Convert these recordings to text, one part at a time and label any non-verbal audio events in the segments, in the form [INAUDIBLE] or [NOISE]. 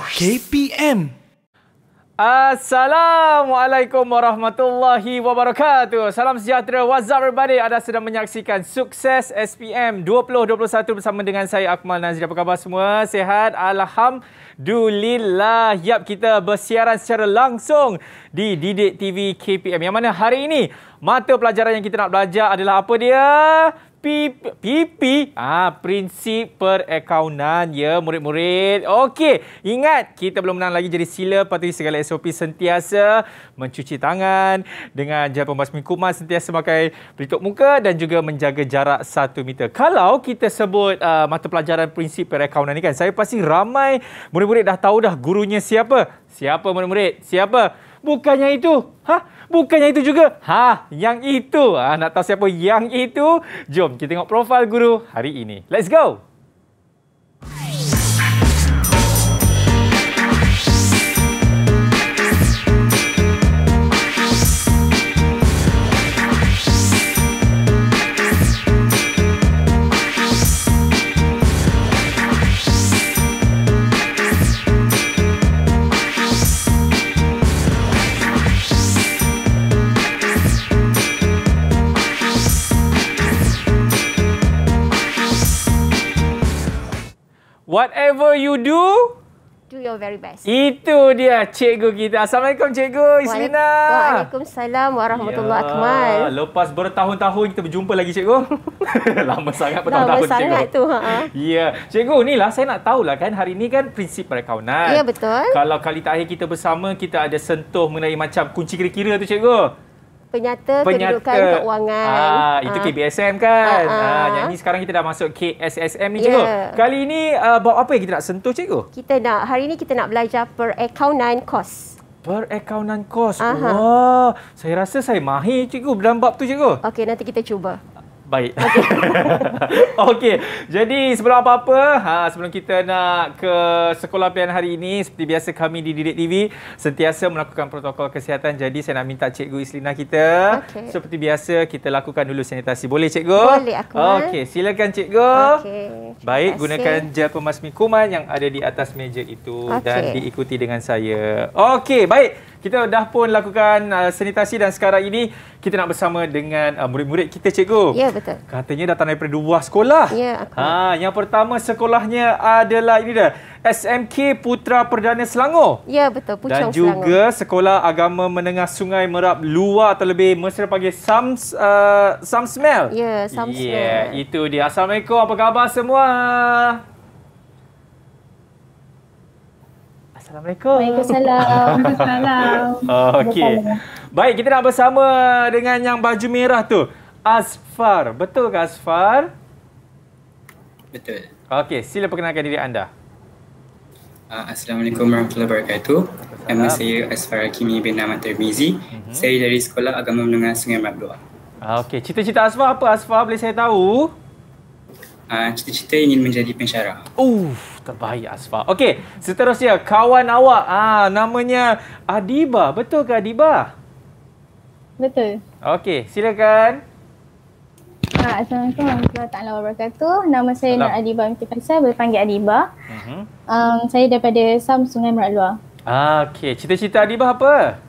KPM. Assalamualaikum warahmatullahi wabarakatuh. Salam sejahtera. What's up everybody? Anda sedang menyaksikan Sukses SPM 2021 bersama dengan saya Akmal Nazri. Apa khabar semua? Sehat? Alhamdulillah. Yap, kita bersiaran secara langsung di Didik TV KPM. Yang mana hari ini mata pelajaran yang kita nak belajar adalah apa dia? PPP ah prinsip perakaunan ya murid-murid. Okey, ingat kita belum menang lagi jadi sila patuhi segala SOP sentiasa mencuci tangan dengan gel pembasmi kuman sentiasa pakai pelitup muka dan juga menjaga jarak 1 meter. Kalau kita sebut uh, mata pelajaran prinsip perakaunan ni kan, saya pasti ramai murid-murid dah tahu dah gurunya siapa. Siapa murid-murid? Siapa? Bukannya itu. Ha? bukan yang itu juga. Ha, yang itu. Ha, nak tahu siapa yang itu? Jom kita tengok profil guru hari ini. Let's go. whatever you do, do your very best. Itu dia cikgu kita. Assalamualaikum cikgu Islina. Waalaikumsalam warahmatullahi ya. Lepas bertahun-tahun kita berjumpa lagi cikgu. [LAUGHS] Lama sangat bertahun-tahun Lama cikgu. Lama sangat tu. Ha, ha. Ya. Cikgu ni lah saya nak tahulah kan hari ni kan prinsip perkawanan. Ya betul. Kalau kali terakhir kita bersama kita ada sentuh mengenai macam kunci kira-kira tu cikgu penyata, penyata kedudukan keuangan. Ah, itu ah. KBSM kan. Ah, ah. ah, yang ini sekarang kita dah masuk KSSM ni yeah. cikgu. Kali ini uh, ah, bab apa yang kita nak sentuh cikgu? Kita nak hari ini kita nak belajar per perakaunan kos. Perakaunan kos. Wah, saya rasa saya mahir cikgu dalam bab tu cikgu. Okey, nanti kita cuba. Baik. [LAUGHS] Okey. okay. Jadi sebelum apa-apa, ha, sebelum kita nak ke sekolah pilihan hari ini, seperti biasa kami di Didik TV sentiasa melakukan protokol kesihatan. Jadi saya nak minta Cikgu Islina kita. Okay. Seperti biasa, kita lakukan dulu sanitasi. Boleh Cikgu? Boleh aku. Okey. Silakan Cikgu. Okay. Baik. Gunakan gel pemasmi kuman yang ada di atas meja itu okay. dan diikuti dengan saya. Okey. Baik. Kita dah pun lakukan uh, sanitasi dan sekarang ini kita nak bersama dengan uh, murid-murid kita cikgu. Ya betul. Katanya datang daripada dua sekolah. Ya aku. Ha, yang pertama sekolahnya adalah ini dah SMK Putra Perdana Selangor. Ya betul Pucung Selangor. Dan juga Selangor. Sekolah Agama Menengah Sungai Merap Luar terlebih Mesra panggil Sams uh, Samsmel. Ya Samsmel. Ya yeah, itu dia. Assalamualaikum apa khabar semua? Assalamualaikum. Waalaikumsalam. oh, Okey. Baik, kita nak bersama dengan yang baju merah tu. Asfar. Betul ke Asfar? Betul. Okey, sila perkenalkan diri anda. Ah, Assalamualaikum warahmatullahi wabarakatuh. Nama saya Asfar Hakimi bin Ahmad Termizi. Uh-huh. Mhm. Saya dari Sekolah Agama Menengah Sungai Mabdua. Ah, okey, cita-cita Asfar apa Asfar? Boleh saya tahu? Ah, cita-cita ingin menjadi pensyarah. Uh, terbaik Asfa. Okey, seterusnya kawan awak ah namanya Adiba. Betul ke Adiba? Betul. Okey, silakan. Ha, Assalamualaikum warahmatullahi Ta'ala wabarakatuh. Nama saya Nur Adiba Mekir Faisal, boleh panggil Adiba. Uh mhm. -huh. um, saya daripada Sam Sungai Merak Luar. Ah, Okey, cita-cita Adiba apa?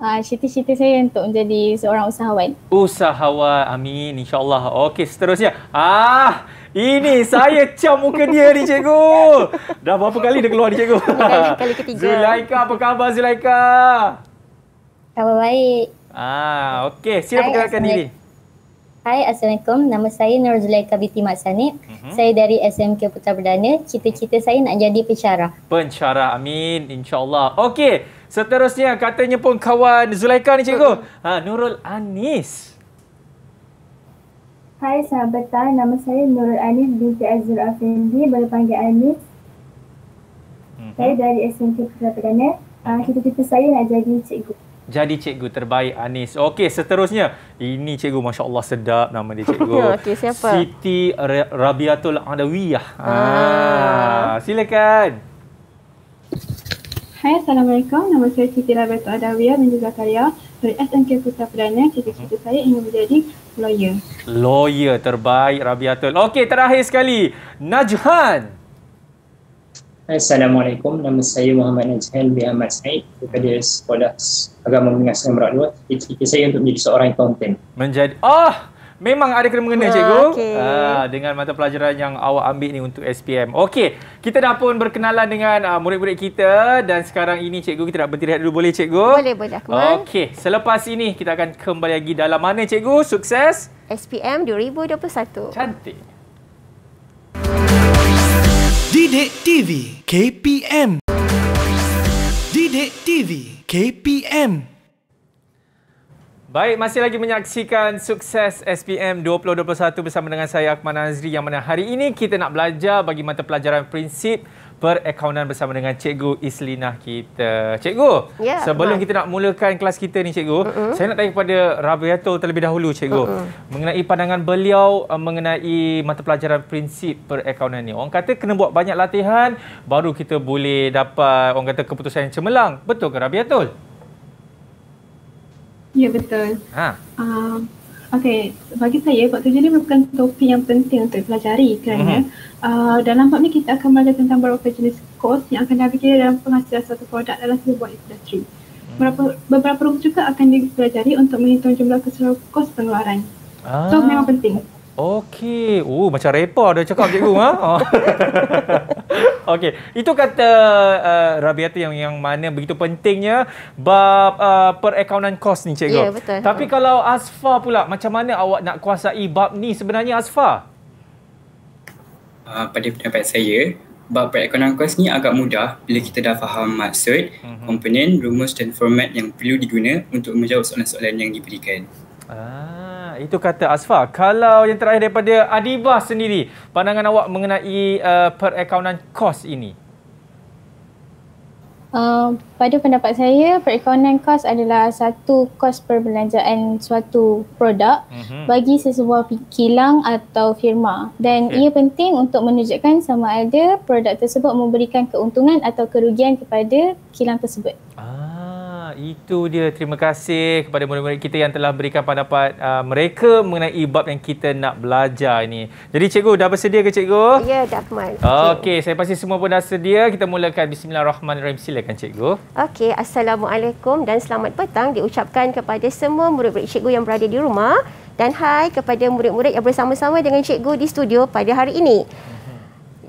Ah, cita-cita uh, saya untuk menjadi seorang usahawan. Usahawan, amin. InsyaAllah. Okey, seterusnya. Ah, ini saya cam muka dia ni cikgu. Dah berapa kali dia keluar ni cikgu? Kali ketiga. Zulaika, apa khabar Zulaika? Khabar baik. Ah, okey. Sila perkenalkan diri. Hai, Assalamualaikum. Nama saya Nur Zulaika Binti Mat uh-huh. Saya dari SMK Putra Perdana. Cita-cita saya nak jadi pencarah. Pencarah, amin. InsyaAllah. Okey, seterusnya katanya pun kawan Zulaika ni cikgu. Ha, Nurul Anis. Hai sahabat sahabatan, nama saya Nurul Anis binti Azul Afendi, boleh panggil Anis. Mm-hmm. Saya dari SMK Putra Perdana. Uh, eh. cita-cita ah, saya nak jadi cikgu. Jadi cikgu terbaik Anis. Okey, seterusnya. Ini cikgu Masya Allah sedap nama dia cikgu. [LAUGHS] Okey, siapa? Siti Rabiatul Adawiyah. Ah. ah. Silakan. Hai, Assalamualaikum. Nama saya Siti Rabiatul Adawiyah binti Zakaria. Sorry, SNK Kota Perdana. Cita-cita hmm. saya ingin menjadi lawyer. Lawyer terbaik, Rabiatul. Okey, terakhir sekali. Najhan. Assalamualaikum. Nama saya Muhammad Najhan bin Ahmad Said. Bukan sekolah agama mengasah merak luar. Cita-cita saya untuk menjadi seorang konten. Menjadi... Oh! Memang ada kena mengena cikgu. Okay. Uh, ah, dengan mata pelajaran yang awak ambil ni untuk SPM. Okey, kita dah pun berkenalan dengan uh, murid-murid kita dan sekarang ini cikgu kita nak berhenti rehat dulu boleh cikgu? Boleh, boleh. Okey, selepas ini kita akan kembali lagi dalam mana cikgu? Sukses SPM 2021. Cantik. Didik TV KPM. Didik TV KPM. Baik, masih lagi menyaksikan sukses SPM 2021 bersama dengan saya Akman Azri yang mana hari ini kita nak belajar bagi mata pelajaran prinsip perakaunan bersama dengan Cikgu Islina kita. Cikgu, ya, sebelum Akman. kita nak mulakan kelas kita ni Cikgu, uh -uh. saya nak tanya kepada Rabiatul terlebih dahulu Cikgu. Uh -uh. Mengenai pandangan beliau eh, mengenai mata pelajaran prinsip perakaunan ni. Orang kata kena buat banyak latihan baru kita boleh dapat orang kata keputusan yang cemerlang. Betul ke Rabiatul? Ya. Ya betul. Ha. Uh, ah, okay, bagi saya buat kerja ni merupakan topik yang penting untuk pelajari kerana ya? uh-huh. Mhm. uh, ah, dalam bab ni kita akan belajar tentang beberapa jenis kos yang akan kita dalam penghasilan suatu produk dalam sebuah industri. Hmm. Beberapa, beberapa rumah juga akan dipelajari untuk menghitung jumlah keseluruhan kos pengeluaran. Ah. So memang penting. Okey. Oh, macam repa dia cakap cikgu ha. Oh. [LAUGHS] Okey. Itu kata uh, Rabiata yang yang mana begitu pentingnya bab uh, perakaunan kos ni cikgu. yeah, betul. Tapi oh. kalau Asfa pula macam mana awak nak kuasai bab ni sebenarnya Asfa? Uh, pada pendapat saya, bab perakaunan kos ni agak mudah bila kita dah faham maksud, mm-hmm. komponen, rumus dan format yang perlu diguna untuk menjawab soalan-soalan yang diberikan. Ah itu kata Asfa. Kalau yang terakhir daripada Adibah sendiri, pandangan awak mengenai uh, perakaunan kos ini? Uh, pada pendapat saya, perakaunan kos adalah satu kos perbelanjaan suatu produk mm-hmm. bagi sesebuah kilang atau firma dan okay. ia penting untuk menunjukkan sama ada produk tersebut memberikan keuntungan atau kerugian kepada kilang tersebut. Ah itu dia terima kasih kepada murid-murid kita yang telah berikan pendapat uh, mereka mengenai bab yang kita nak belajar ini. Jadi cikgu dah bersedia ke cikgu? Ya, dah aman. Okey, saya pasti semua pun dah sedia. Kita mulakan bismillahirrahmanirrahim. Silakan cikgu. Okey, assalamualaikum dan selamat petang diucapkan kepada semua murid-murid cikgu yang berada di rumah dan hai kepada murid-murid yang bersama-sama dengan cikgu di studio pada hari ini. Mhm.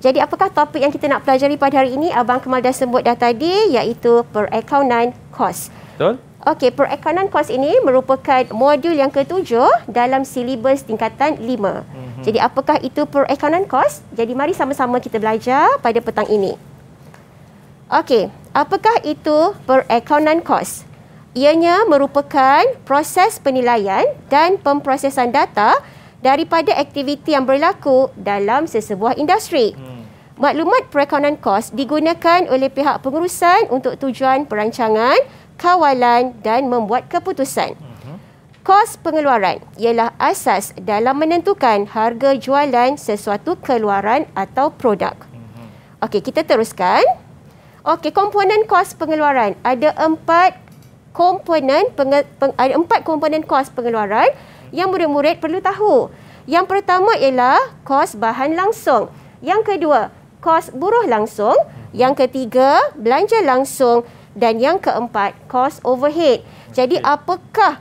Jadi apakah topik yang kita nak pelajari pada hari ini Abang Kemal dah sebut dah tadi iaitu perakaunan kos. Yeah. Betul. Okey, perakanan kos ini merupakan modul yang ketujuh dalam silibus tingkatan lima. Mm-hmm. Jadi, apakah itu perakanan kos? Jadi, mari sama-sama kita belajar pada petang ini. Okey, apakah itu perakanan kos? Ianya merupakan proses penilaian dan pemprosesan data daripada aktiviti yang berlaku dalam sesebuah industri. Mm. Maklumat perakanan kos digunakan oleh pihak pengurusan untuk tujuan perancangan kawalan dan membuat keputusan. Kos pengeluaran ialah asas dalam menentukan harga jualan sesuatu keluaran atau produk. Okey, kita teruskan. Okey, komponen kos pengeluaran ada empat komponen penge, peng, ada empat komponen kos pengeluaran yang murid-murid perlu tahu. Yang pertama ialah kos bahan langsung. Yang kedua, kos buruh langsung. Yang ketiga, belanja langsung dan yang keempat cost overhead. Jadi okay. apakah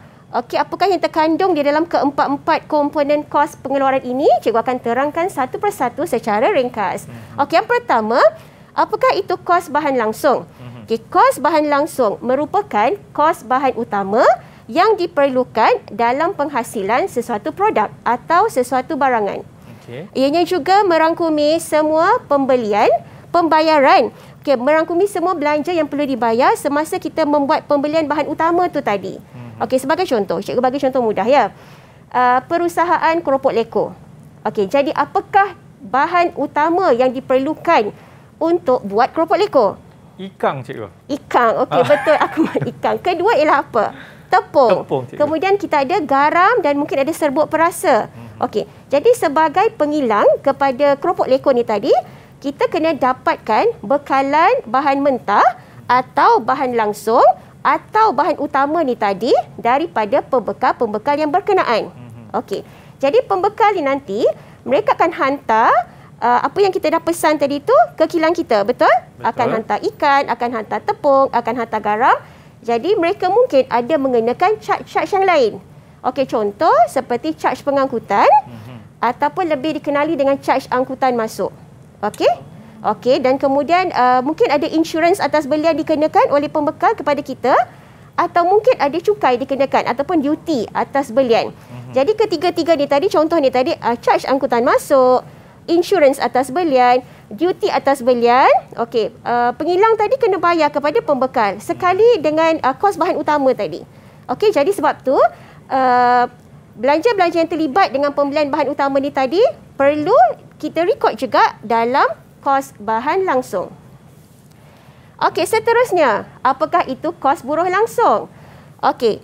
okey apakah yang terkandung di dalam keempat-empat komponen cost pengeluaran ini? Cikgu akan terangkan satu persatu secara ringkas. Mm-hmm. Okey, yang pertama, apakah itu cost bahan langsung? Mm-hmm. Okey, cost bahan langsung merupakan cost bahan utama yang diperlukan dalam penghasilan sesuatu produk atau sesuatu barangan. Okey. Ianya juga merangkumi semua pembelian, pembayaran Okey, merangkumi semua belanja yang perlu dibayar semasa kita membuat pembelian bahan utama tu tadi. Mhm. Okey, sebagai contoh, cikgu bagi contoh mudah ya. Uh, perusahaan keropok leko. Okey, jadi apakah bahan utama yang diperlukan untuk buat keropok leko? Ikang, cikgu. Ikan, Okey, ah. betul aku mahu [LAUGHS] ikan. Kedua ialah apa? Tepung. Tepung Kemudian kita ada garam dan mungkin ada serbuk perasa. Mhm. Okey. Jadi sebagai pengilang kepada keropok leko ni tadi, kita kena dapatkan bekalan bahan mentah atau bahan langsung atau bahan utama ni tadi daripada pembekal-pembekal yang berkenaan. Mhm. Okey. Jadi pembekal ni nanti mereka akan hantar Uh, apa yang kita dah pesan tadi tu ke kilang kita betul? betul akan hantar ikan akan hantar tepung akan hantar garam jadi mereka mungkin ada mengenakan charge-charge yang lain okey contoh seperti charge pengangkutan mm-hmm. ataupun lebih dikenali dengan charge angkutan masuk Okey. Okey dan kemudian uh, mungkin ada insurans atas belian dikenakan oleh pembekal kepada kita atau mungkin ada cukai dikenakan ataupun duty atas belian. Mhm. Jadi ketiga-tiga ni tadi contoh ni tadi uh, charge angkutan masuk, insurans atas belian, duty atas belian. Okey, uh, pengilang tadi kena bayar kepada pembekal sekali mhm. dengan uh, kos bahan utama tadi. Okey, jadi sebab tu uh, belanja-belanja yang terlibat dengan pembelian bahan utama ni tadi perlu kita record juga dalam kos bahan langsung. Okey, seterusnya, apakah itu kos buruh langsung? Okey,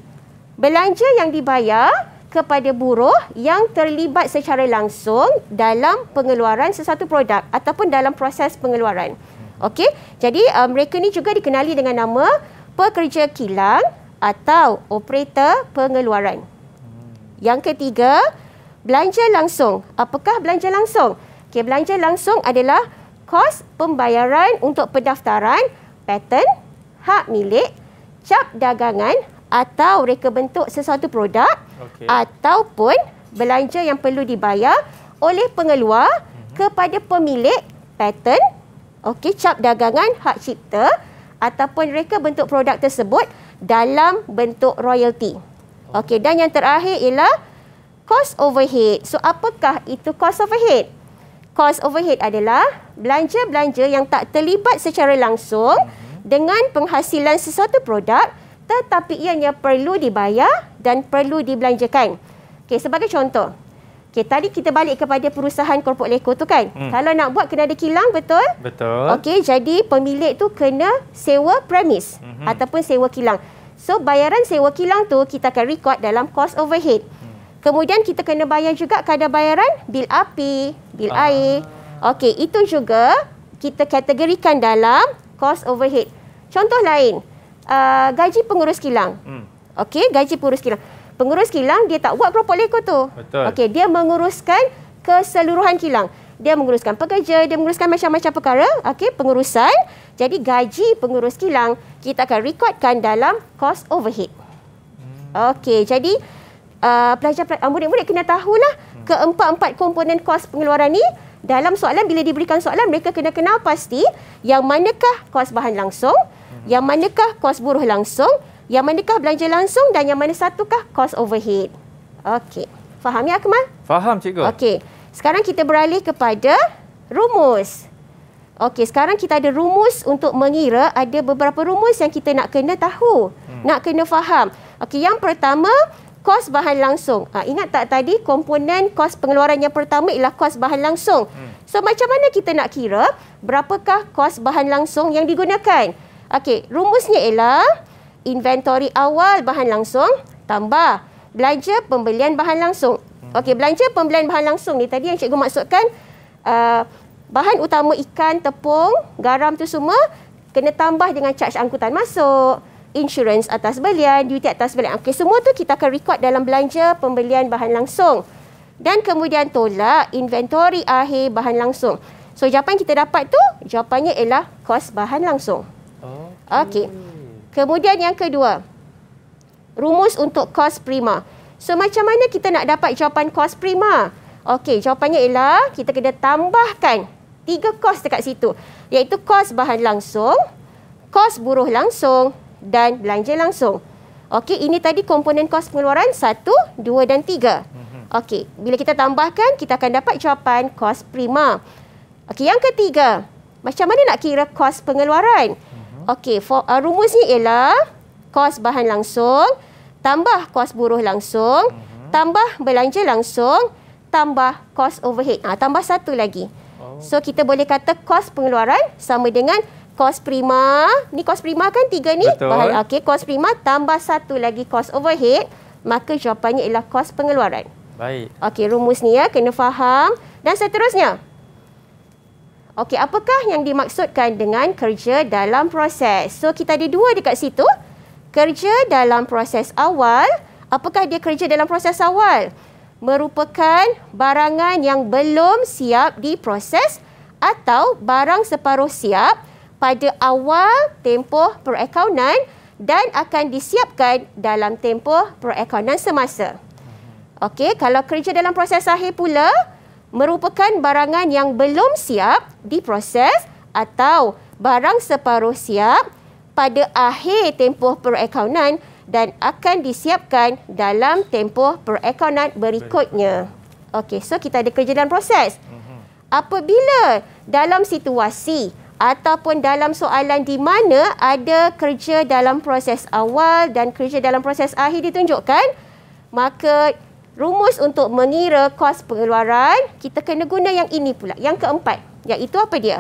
belanja yang dibayar kepada buruh yang terlibat secara langsung dalam pengeluaran sesuatu produk ataupun dalam proses pengeluaran. Okey, jadi uh, mereka ni juga dikenali dengan nama pekerja kilang atau operator pengeluaran. Yang ketiga, belanja langsung. Apakah belanja langsung? Okey, belanja langsung adalah kos pembayaran untuk pendaftaran, patent, hak milik, cap dagangan atau reka bentuk sesuatu produk okay. ataupun belanja yang perlu dibayar oleh pengeluar mm-hmm. kepada pemilik patent, okey, cap dagangan, hak cipta ataupun reka bentuk produk tersebut dalam bentuk royalty. Okey, dan yang terakhir ialah cost overhead. So apakah itu cost overhead? cost overhead adalah belanja-belanja yang tak terlibat secara langsung dengan penghasilan sesuatu produk tetapi ianya perlu dibayar dan perlu dibelanjakan. Okey, sebagai contoh. Okey, tadi kita balik kepada perusahaan korporat leko tu kan. Hmm. Kalau nak buat kena ada kilang, betul? Betul. Okey, jadi pemilik tu kena sewa premis hmm. ataupun sewa kilang. So, bayaran sewa kilang tu kita akan record dalam cost overhead. Hmm. Kemudian kita kena bayar juga kadar bayaran bil api, bil uh. air. Okey, itu juga kita kategorikan dalam cost overhead. Contoh lain, uh, gaji pengurus kilang. Hmm. Okey, gaji pengurus kilang. Pengurus kilang dia tak buat propol ekor tu. Okey, dia menguruskan keseluruhan kilang. Dia menguruskan pekerja, dia menguruskan macam-macam perkara. Okey, pengurusan. Jadi gaji pengurus kilang kita akan recordkan dalam cost overhead. Hmm. Okey, jadi Uh, pelajar uh, murid-murid uh, kena tahulah hmm. keempat-empat komponen kos pengeluaran ni dalam soalan bila diberikan soalan mereka kena kenal pasti yang manakah kos bahan langsung hmm. yang manakah kos buruh langsung yang manakah belanja langsung dan yang mana satukah kos overhead okey faham ya akmal faham cikgu okey sekarang kita beralih kepada rumus okey sekarang kita ada rumus untuk mengira ada beberapa rumus yang kita nak kena tahu hmm. nak kena faham okey yang pertama kos bahan langsung. Ha, ingat tak tadi komponen kos pengeluaran yang pertama ialah kos bahan langsung. Hmm. So macam mana kita nak kira berapakah kos bahan langsung yang digunakan? Okey, rumusnya ialah inventory awal bahan langsung tambah belanja pembelian bahan langsung. Hmm. Okey, belanja pembelian bahan langsung ni tadi yang cikgu maksudkan uh, bahan utama ikan, tepung, garam tu semua kena tambah dengan charge angkutan masuk insurans atas belian, duty atas belian. Okey, semua tu kita akan record dalam belanja pembelian bahan langsung. Dan kemudian tolak inventory akhir bahan langsung. So, jawapan kita dapat tu, jawapannya ialah kos bahan langsung. Okey. Kemudian yang kedua, rumus untuk kos prima. So, macam mana kita nak dapat jawapan kos prima? Okey, jawapannya ialah kita kena tambahkan tiga kos dekat situ. Iaitu kos bahan langsung, kos buruh langsung dan belanja langsung. Okey, ini tadi komponen kos pengeluaran 1, 2 dan 3. Mhm. Okey, bila kita tambahkan, kita akan dapat jawapan kos prima. Okey, yang ketiga, macam mana nak kira kos pengeluaran? Mhm. Okey, uh, ni ialah kos bahan langsung tambah kos buruh langsung mhm. tambah belanja langsung tambah kos overhead. Ha, tambah satu lagi. Oh. So, kita boleh kata kos pengeluaran sama dengan kos prima. Ni kos prima kan tiga ni? Betul. Okey, kos prima tambah satu lagi kos overhead. Maka jawapannya ialah kos pengeluaran. Baik. Okey, rumus ni ya. Kena faham. Dan seterusnya. Okey, apakah yang dimaksudkan dengan kerja dalam proses? So, kita ada dua dekat situ. Kerja dalam proses awal. Apakah dia kerja dalam proses awal? Merupakan barangan yang belum siap diproses atau barang separuh siap pada awal tempoh perakaunan dan akan disiapkan dalam tempoh perakaunan semasa. Okey, kalau kerja dalam proses akhir pula merupakan barangan yang belum siap diproses atau barang separuh siap pada akhir tempoh perakaunan dan akan disiapkan dalam tempoh perakaunan berikutnya. Okey, so kita ada kerja dalam proses. Mhm. Apabila dalam situasi ataupun dalam soalan di mana ada kerja dalam proses awal dan kerja dalam proses akhir ditunjukkan, maka rumus untuk mengira kos pengeluaran, kita kena guna yang ini pula. Yang keempat, iaitu apa dia?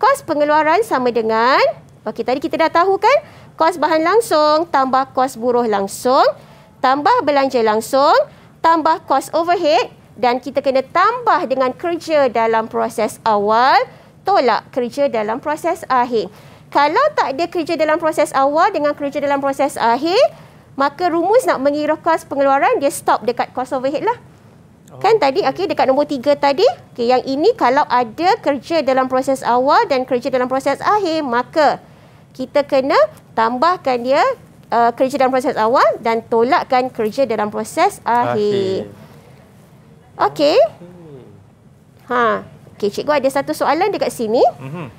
Kos pengeluaran sama dengan, okay, tadi kita dah tahu kan, kos bahan langsung tambah kos buruh langsung, tambah belanja langsung, tambah kos overhead dan kita kena tambah dengan kerja dalam proses awal tolak kerja dalam proses akhir. Kalau tak ada kerja dalam proses awal dengan kerja dalam proses akhir, maka rumus nak mengira kos pengeluaran, dia stop dekat cost overhead lah. Oh. Kan tadi, okay, dekat nombor tiga tadi, okay, yang ini kalau ada kerja dalam proses awal dan kerja dalam proses akhir, maka kita kena tambahkan dia uh, kerja dalam proses awal dan tolakkan kerja dalam proses akhir. akhir. Okay. Ha. Okey, cikgu ada satu soalan dekat sini. Mhm.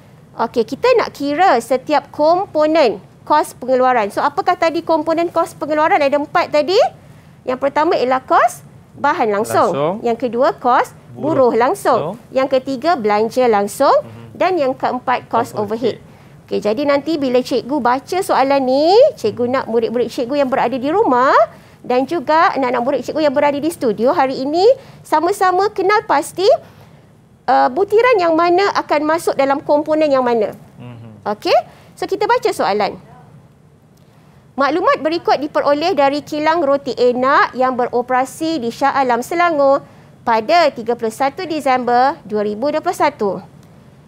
Okey, kita nak kira setiap komponen kos pengeluaran. So, apakah tadi komponen kos pengeluaran? Ada empat tadi. Yang pertama ialah kos bahan langsung. langsung. Yang kedua, kos buruh, buruh langsung. So. Yang ketiga, belanja langsung. Mm -hmm. Dan yang keempat, kos overhead. Okey, jadi nanti bila cikgu baca soalan ni, cikgu nak murid-murid cikgu yang berada di rumah dan juga anak-anak murid cikgu yang berada di studio hari ini sama-sama kenal pasti uh, butiran yang mana akan masuk dalam komponen yang mana. Mhm. Okey, so kita baca soalan. Maklumat berikut diperoleh dari kilang roti enak yang beroperasi di Shah Alam Selangor pada 31 Disember 2021.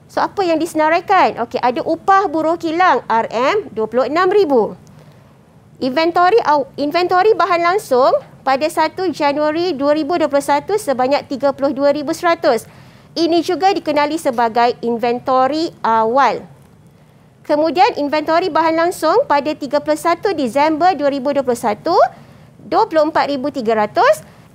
So apa yang disenaraikan? Okey, ada upah buruh kilang RM26,000. Inventory, inventory bahan langsung pada 1 Januari 2021 sebanyak 32,100. Ini juga dikenali sebagai inventory awal. Kemudian inventory bahan langsung pada 31 Disember 2021, 24,300.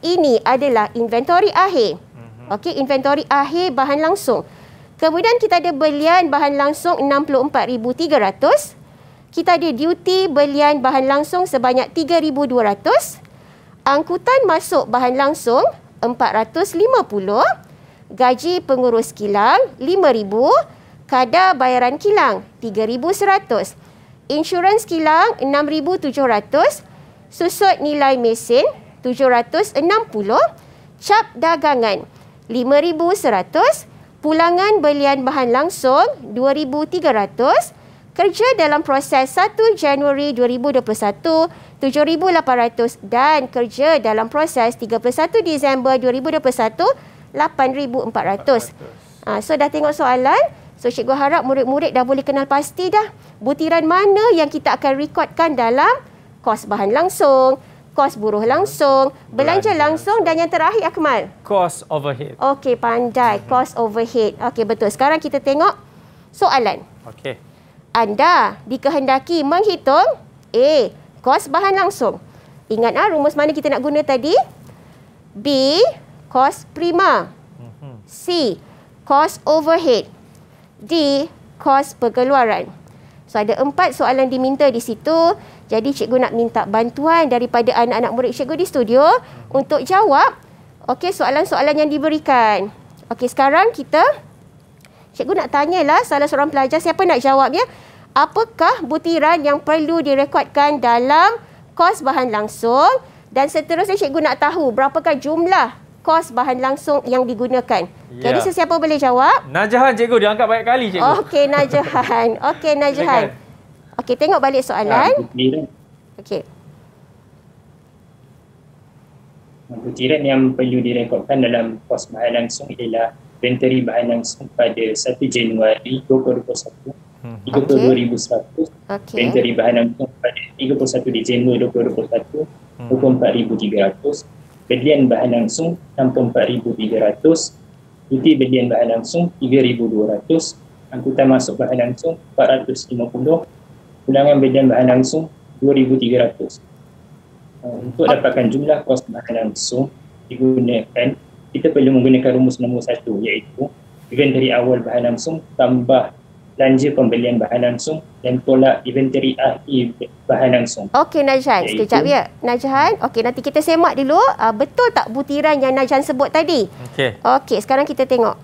Ini adalah inventory akhir. Mhm. Okey, inventory akhir bahan langsung. Kemudian kita ada belian bahan langsung 64,300. Kita ada duty belian bahan langsung sebanyak 3,200. Angkutan masuk bahan langsung 450 gaji pengurus kilang RM5,000, kadar bayaran kilang RM3,100, insurans kilang RM6,700, susut nilai mesin RM760, cap dagangan RM5,100, pulangan belian bahan langsung RM2,300, kerja dalam proses 1 Januari 2021 RM7,800 dan kerja dalam proses 31 Disember 2021 8400. Ha, ah, so dah tengok soalan. So cikgu harap murid-murid dah boleh kenal pasti dah butiran mana yang kita akan rekodkan dalam kos bahan langsung, kos buruh langsung, belanja langsung dan yang terakhir Akmal. Kos overhead. Okey, pandai. Mhm. Kos overhead. Okey, betul. Sekarang kita tengok soalan. Okey. Anda dikehendaki menghitung A, kos bahan langsung. Ingatlah rumus mana kita nak guna tadi? B, cost prima. Mm-hmm. C, cost overhead. D, cost perkeluaran. So ada empat soalan diminta di situ. Jadi cikgu nak minta bantuan daripada anak-anak murid cikgu di studio mm-hmm. untuk jawab Okay, soalan-soalan yang diberikan. Okey sekarang kita cikgu nak tanyalah salah seorang pelajar siapa nak jawab ya? Apakah butiran yang perlu direkodkan dalam kos bahan langsung dan seterusnya cikgu nak tahu berapakah jumlah kos bahan langsung yang digunakan. Ya. Jadi sesiapa boleh jawab? Najahan cikgu diangkat banyak kali cikgu. Okey Najahan. [LAUGHS] Okey Najahan. Okey tengok balik soalan. Okey. Butiran yang perlu direkodkan dalam kos bahan langsung ialah inventory bahan langsung pada 1 Januari 2021 hmm. 32,100 inventory okay. bahan langsung pada 31 Disember 2021 hmm. 24,300 belian bahan langsung 64,300 duty belian bahan langsung 3,200 angkutan masuk bahan langsung 450 pulangan belian bahan langsung 2,300 uh, untuk dapatkan jumlah kos bahan langsung digunakan kita perlu menggunakan rumus nombor satu iaitu given dari awal bahan langsung tambah belanja pembelian bahan langsung dan tolak inventory ahli bahan langsung. Okey Najhan, sekejap ya. Najhan, okey nanti kita semak dulu uh, betul tak butiran yang Najhan sebut tadi? Okey. Okey, sekarang kita tengok.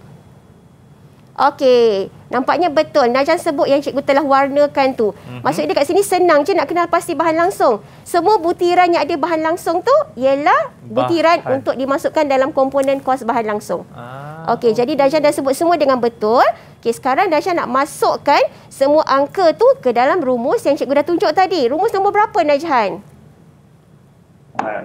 Okey. Nampaknya betul. Najan sebut yang cikgu telah warnakan tu. Mm-hmm. Maksudnya dekat sini senang je nak kenal pasti bahan langsung. Semua butiran yang ada bahan langsung tu ialah butiran untuk dimasukkan dalam komponen kos bahan langsung. Ah, okay, okay, jadi Najan dah sebut semua dengan betul. Okay, sekarang Najan nak masukkan semua angka tu ke dalam rumus yang cikgu dah tunjuk tadi. Rumus nombor berapa Najan? Ah, ha,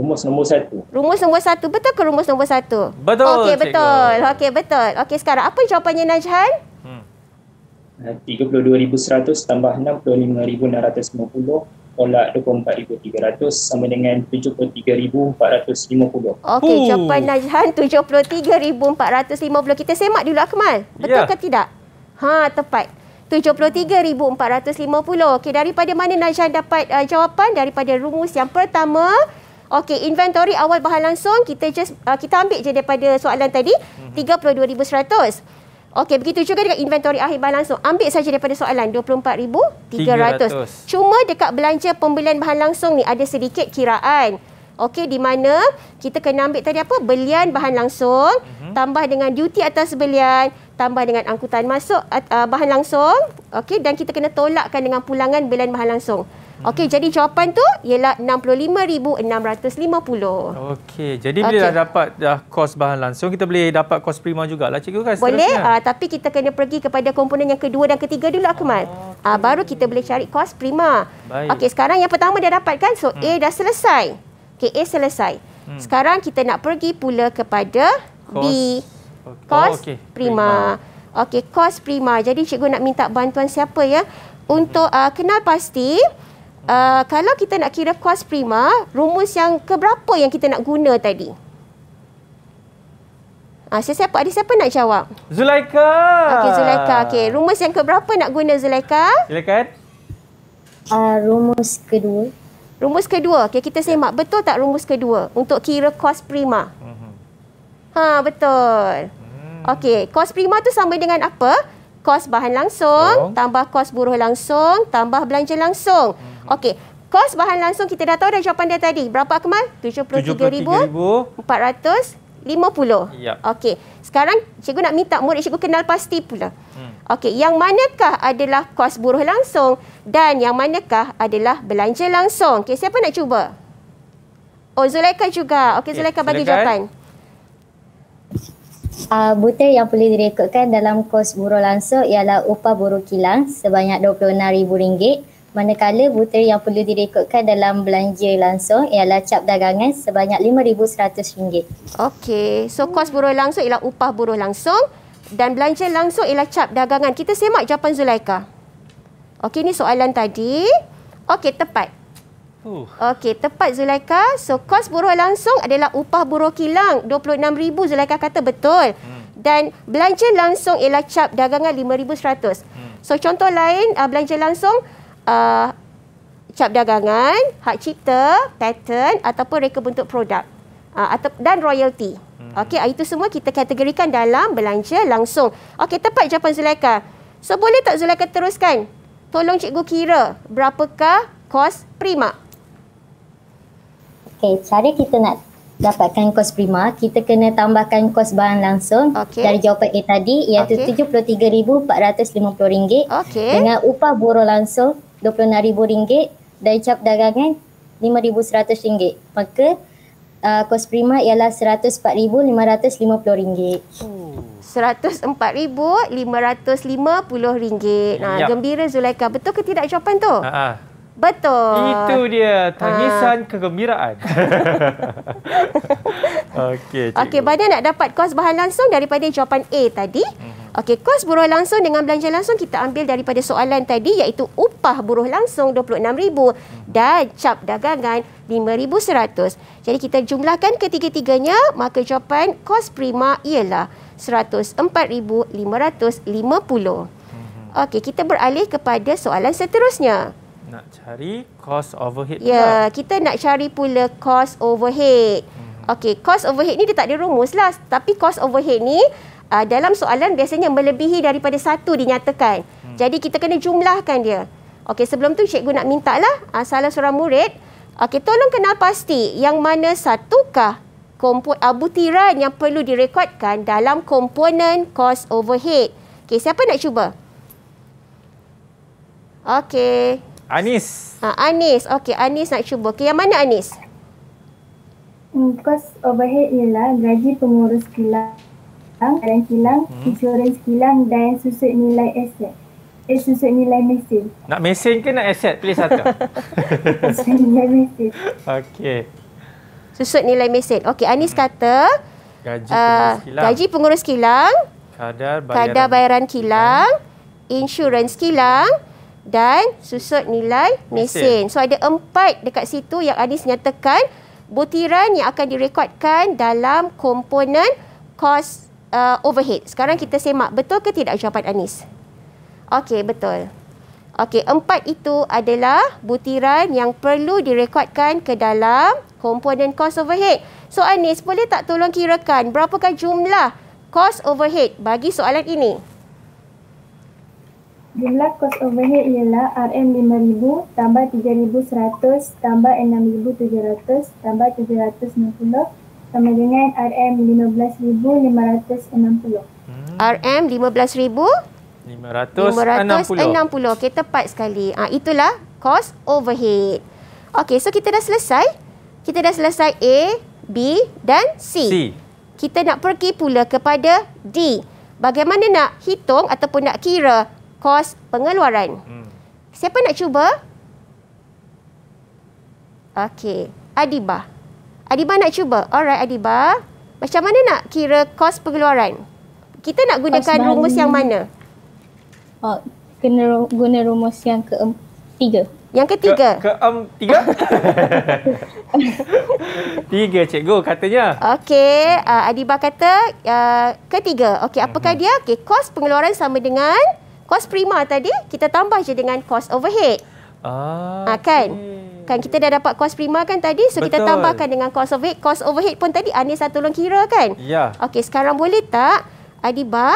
rumus nombor satu. Rumus nombor satu. Betul ke rumus nombor satu? Betul. Okey, betul. Okey, betul. Okey, sekarang apa jawapannya Najan? 32,100 eh, tambah 65,650 tolak 24,300 sama dengan 73,450. Okey, jawapan Najhan 73,450. Kita semak dulu Akmal. Betul ya. ke tidak? Ha, tepat. 73,450. Okey, daripada mana Najhan dapat uh, jawapan? Daripada rumus yang pertama. Okey, inventory awal bahan langsung. Kita just uh, kita ambil je daripada soalan tadi. Mm-hmm. 32,100. Okey, begitu juga dengan inventori akhir bahan langsung. Ambil saja daripada soalan 24,300. 300. Cuma dekat belanja pembelian bahan langsung ni ada sedikit kiraan. Okey, di mana kita kena ambil tadi apa? Belian bahan langsung mm-hmm. tambah dengan duty atas belian tambah dengan angkutan masuk uh, bahan langsung. Okey, dan kita kena tolakkan dengan pulangan belian bahan langsung. Hmm. Okey, jadi jawapan tu ialah 65650. Okey, jadi bila okay. dah dapat dah uh, kos bahan langsung, kita boleh dapat kos prima jugalah cikgu kan? Boleh, uh, tapi kita kena pergi kepada komponen yang kedua dan ketiga dulu Akmal. Oh, okay. Uh, baru kita boleh cari kos prima. Okey, sekarang yang pertama dah dapat kan? So hmm. A dah selesai. Okey, A selesai. Hmm. Sekarang kita nak pergi pula kepada kos. B. Kos oh, okay. prima. Okey, kos prima. Jadi cikgu nak minta bantuan siapa ya? Hmm. Untuk uh, kenal pasti uh, kalau kita nak kira kos prima, rumus yang keberapa yang kita nak guna tadi? Ah, uh, siapa ada siapa nak jawab? Zulaika. Okey, Zulaika. Okey, rumus yang keberapa nak guna Zulaika? Zulaika. uh, ah, rumus kedua. Rumus kedua. Okey, kita semak. Ya. Betul tak rumus kedua untuk kira kos prima? Mhm. Ha, betul. Hmm. Okey, kos prima tu sama dengan apa? Kos bahan langsung oh. tambah kos buruh langsung tambah belanja langsung. Hmm. Okey. Kos bahan langsung kita dah tahu dah jawapan dia tadi. Berapa Akmal? RM73,450. Ya. Okey. Sekarang cikgu nak minta murid cikgu kenal pasti pula. Hmm. Okey. Yang manakah adalah kos buruh langsung dan yang manakah adalah belanja langsung? Okey. Siapa nak cuba? Oh Zulaika juga. Okey Zulaika okay, bagi jawapan. Uh, butir yang boleh direkodkan dalam kos buruh langsung ialah upah buruh kilang sebanyak RM26,000 Manakala butir yang perlu direkodkan dalam belanja langsung ialah cap dagangan sebanyak RM5,100. Okey. So, kos buruh langsung ialah upah buruh langsung dan belanja langsung ialah cap dagangan. Kita semak jawapan Zulaika. Okey, ini soalan tadi. Okey, tepat. Uh. Okey, tepat Zulaika. So, kos buruh langsung adalah upah buruh kilang RM26,000. Zulaika kata betul. Hmm. Dan belanja langsung ialah cap dagangan RM5,100. Hmm. So, contoh lain, ah, belanja langsung uh, cap dagangan, hak cipta, pattern ataupun reka bentuk produk uh, atau dan royalty. Hmm. Okey, ah, itu semua kita kategorikan dalam belanja langsung. Okey, tepat jawapan Zulaika. So, boleh tak Zulaika teruskan? Tolong cikgu kira berapakah kos prima? Okey, cara kita nak dapatkan kos prima, kita kena tambahkan kos bahan langsung okay. dari jawapan A tadi iaitu RM73,450 okay. okay. dengan upah buruh langsung RM26,000 dari cap dagangan RM5,100. Maka uh, kos prima ialah RM104,550. Hmm. RM104,550. Nah, yep. gembira Zulaika. Betul ke tidak jawapan tu? Ha Betul. Itu dia tangisan ha. kegembiraan. [LAUGHS] [LAUGHS] Okey. Okey, badan nak dapat kos bahan langsung daripada jawapan A tadi. Mm-hmm. Okey, kos buruh langsung dengan belanja langsung kita ambil daripada soalan tadi iaitu upah buruh langsung 26000 dan cap dagangan 5100. Jadi kita jumlahkan ketiga-tiganya maka jawapan kos prima ialah 104550. Mhm. Okey, kita beralih kepada soalan seterusnya. Nak cari cost overhead. Ya, yeah, kita nak cari pula cost overhead. Mhm. Okey, cost overhead ni dia tak ada rumus lah. Tapi cost overhead ni uh, dalam soalan biasanya melebihi daripada satu dinyatakan. Hmm. Jadi kita kena jumlahkan dia. Okey, sebelum tu cikgu nak minta lah uh, ah, salah seorang murid. Okey, tolong kenal pasti yang mana satukah komput abutiran ah, yang perlu direkodkan dalam komponen cost overhead. Okey, siapa nak cuba? Okey. Anis. Ah Anis. Okey, Anis nak cuba. Okey, yang mana Anis? Hmm, cost overhead ialah gaji pengurus kilang kilang, barang kilang, hmm. insurance kilang dan susut nilai aset. Eh, susut nilai mesin. Nak mesin ke nak aset? Pilih satu. [LAUGHS] [LAUGHS] susut nilai mesin. Okey. Susut nilai mesin. Okey, Anis hmm. kata... Gaji eh, pengurus kilang. Gaji pengurus kilang. Kadar bayaran, kadar bayaran kilang. kilang. Insurans kilang. Dan susut nilai mesin. mesin. So, ada empat dekat situ yang Anis nyatakan butiran yang akan direkodkan dalam komponen kos uh, overhead. Sekarang kita semak betul ke tidak jawapan Anis? Okey, betul. Okey, empat itu adalah butiran yang perlu direkodkan ke dalam komponen cost overhead. So Anis, boleh tak tolong kirakan berapakah jumlah cost overhead bagi soalan ini? Jumlah cost overhead ialah RM5,000 tambah RM3,100 tambah RM6,700 tambah sama dengan RM15,560. RM15,560. RM15,560. Okey, tepat sekali. ha, itulah cost overhead. Okey, so kita dah selesai. Kita dah selesai A, B dan C. C. Kita nak pergi pula kepada D. Bagaimana nak hitung ataupun nak kira kos pengeluaran? Hmm. Siapa nak cuba? Okey, Adibah. Adiba nak cuba. Alright Adiba. Macam mana nak kira kos pengeluaran? Kita nak gunakan rumus yang mana? Oh, kena ru- guna rumus yang ke tiga. Yang ketiga? Ke, ke um, tiga? [LAUGHS] tiga cikgu katanya. Okey, uh, Adiba kata uh, ketiga. Okey, apakah mhm. dia? Okey, kos pengeluaran sama dengan kos prima tadi. Kita tambah je dengan kos overhead. Ah, uh, uh, kan? Okay kan kita dah dapat kos prima kan tadi so Betul. kita tambahkan dengan cost overhead cost overhead pun tadi Anis satu tolong kira kan ya okey sekarang boleh tak Adiba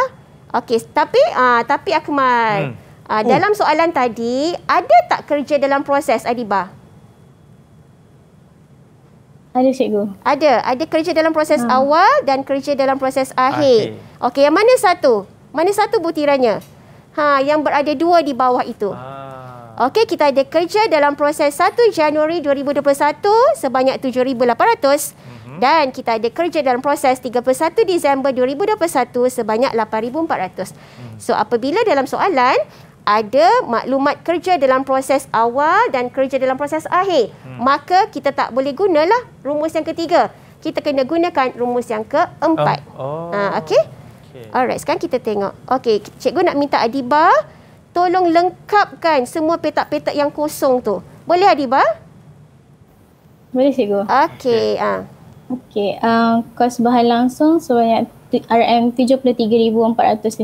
okey tapi ah uh, tapi Akmal hmm. uh, uh. dalam soalan tadi ada tak kerja dalam proses Adiba ada cikgu ada ada kerja dalam proses ha. awal dan kerja dalam proses akhir okey okay, yang mana satu mana satu butirannya ha yang berada dua di bawah itu ah. Okey, kita ada kerja dalam proses 1 Januari 2021 sebanyak 7,800 uh-huh. Mhm. dan kita ada kerja dalam proses 31 Disember 2021 sebanyak 8,400. Uh-huh. Hmm. So, apabila dalam soalan ada maklumat kerja dalam proses awal dan kerja dalam proses akhir, uh maka kita tak boleh gunalah rumus yang ketiga. Kita kena gunakan rumus yang keempat. Uh, oh. Ha, Okey? Okay. Alright, sekarang kita tengok. Okey, cikgu nak minta Adiba... uh tolong lengkapkan semua petak-petak yang kosong tu. Boleh Adiba? Boleh cikgu. Okey. Ah. Okey, uh, kos bahan langsung sebanyak RM73,450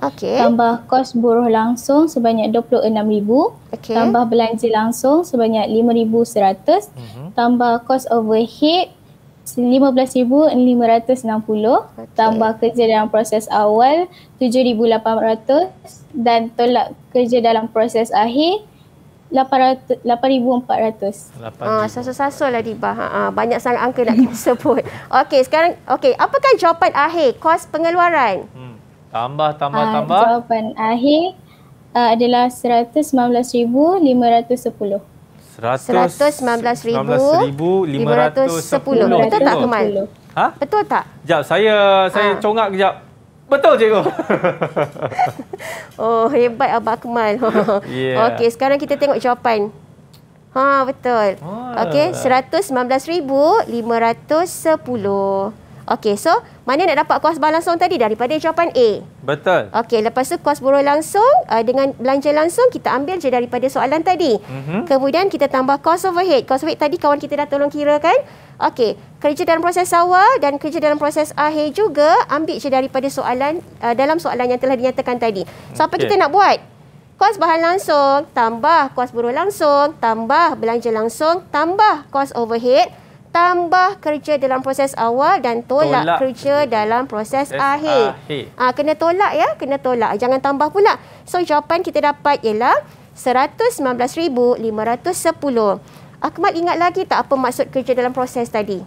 okay. tambah kos buruh langsung sebanyak RM26,000 okay. tambah belanja langsung sebanyak RM5,100 mhm. uh-huh. tambah kos overhead 15,560 tambah kerja dalam proses awal 7,800 dan tolak kerja dalam proses akhir 8,400. Ah, sasa-sasa lah Diba. Ha, ha, banyak sangat angka nak kita [LAUGHS] Okey, sekarang okay. apakah jawapan akhir kos pengeluaran? Hmm, tambah, tambah, ha, tambah. Jawapan akhir uh, adalah 119,510. 119,510. Betul tak Kemal? Ha? Betul tak? Sekejap, saya saya ha. congak kejap. Betul cikgu. [LAUGHS] oh, hebat Abang Kemal. [LAUGHS] yeah. Okey, sekarang kita tengok jawapan. Ha, betul. Ah. Okey, 119,510. Okey, so mana nak dapat kos barang langsung tadi daripada jawapan A? Betul. Okey, lepas tu kos buruh langsung uh, dengan belanja langsung kita ambil je daripada soalan tadi. Mm-hmm. Kemudian kita tambah kos overhead. Kos overhead tadi kawan kita dah tolong kira kan? Okey, kerja dalam proses awal dan kerja dalam proses akhir juga ambil je daripada soalan uh, dalam soalan yang telah dinyatakan tadi. So apa kita nak buat? Kos bahan langsung tambah kos buruh langsung tambah belanja langsung tambah kos overhead tambah kerja dalam proses awal dan tolak, tolak kerja dalam proses, proses akhir. akhir. Ha, kena tolak ya, kena tolak. Jangan tambah pula. So jawapan kita dapat ialah 119,510. Akmal ingat lagi tak apa maksud kerja dalam proses tadi?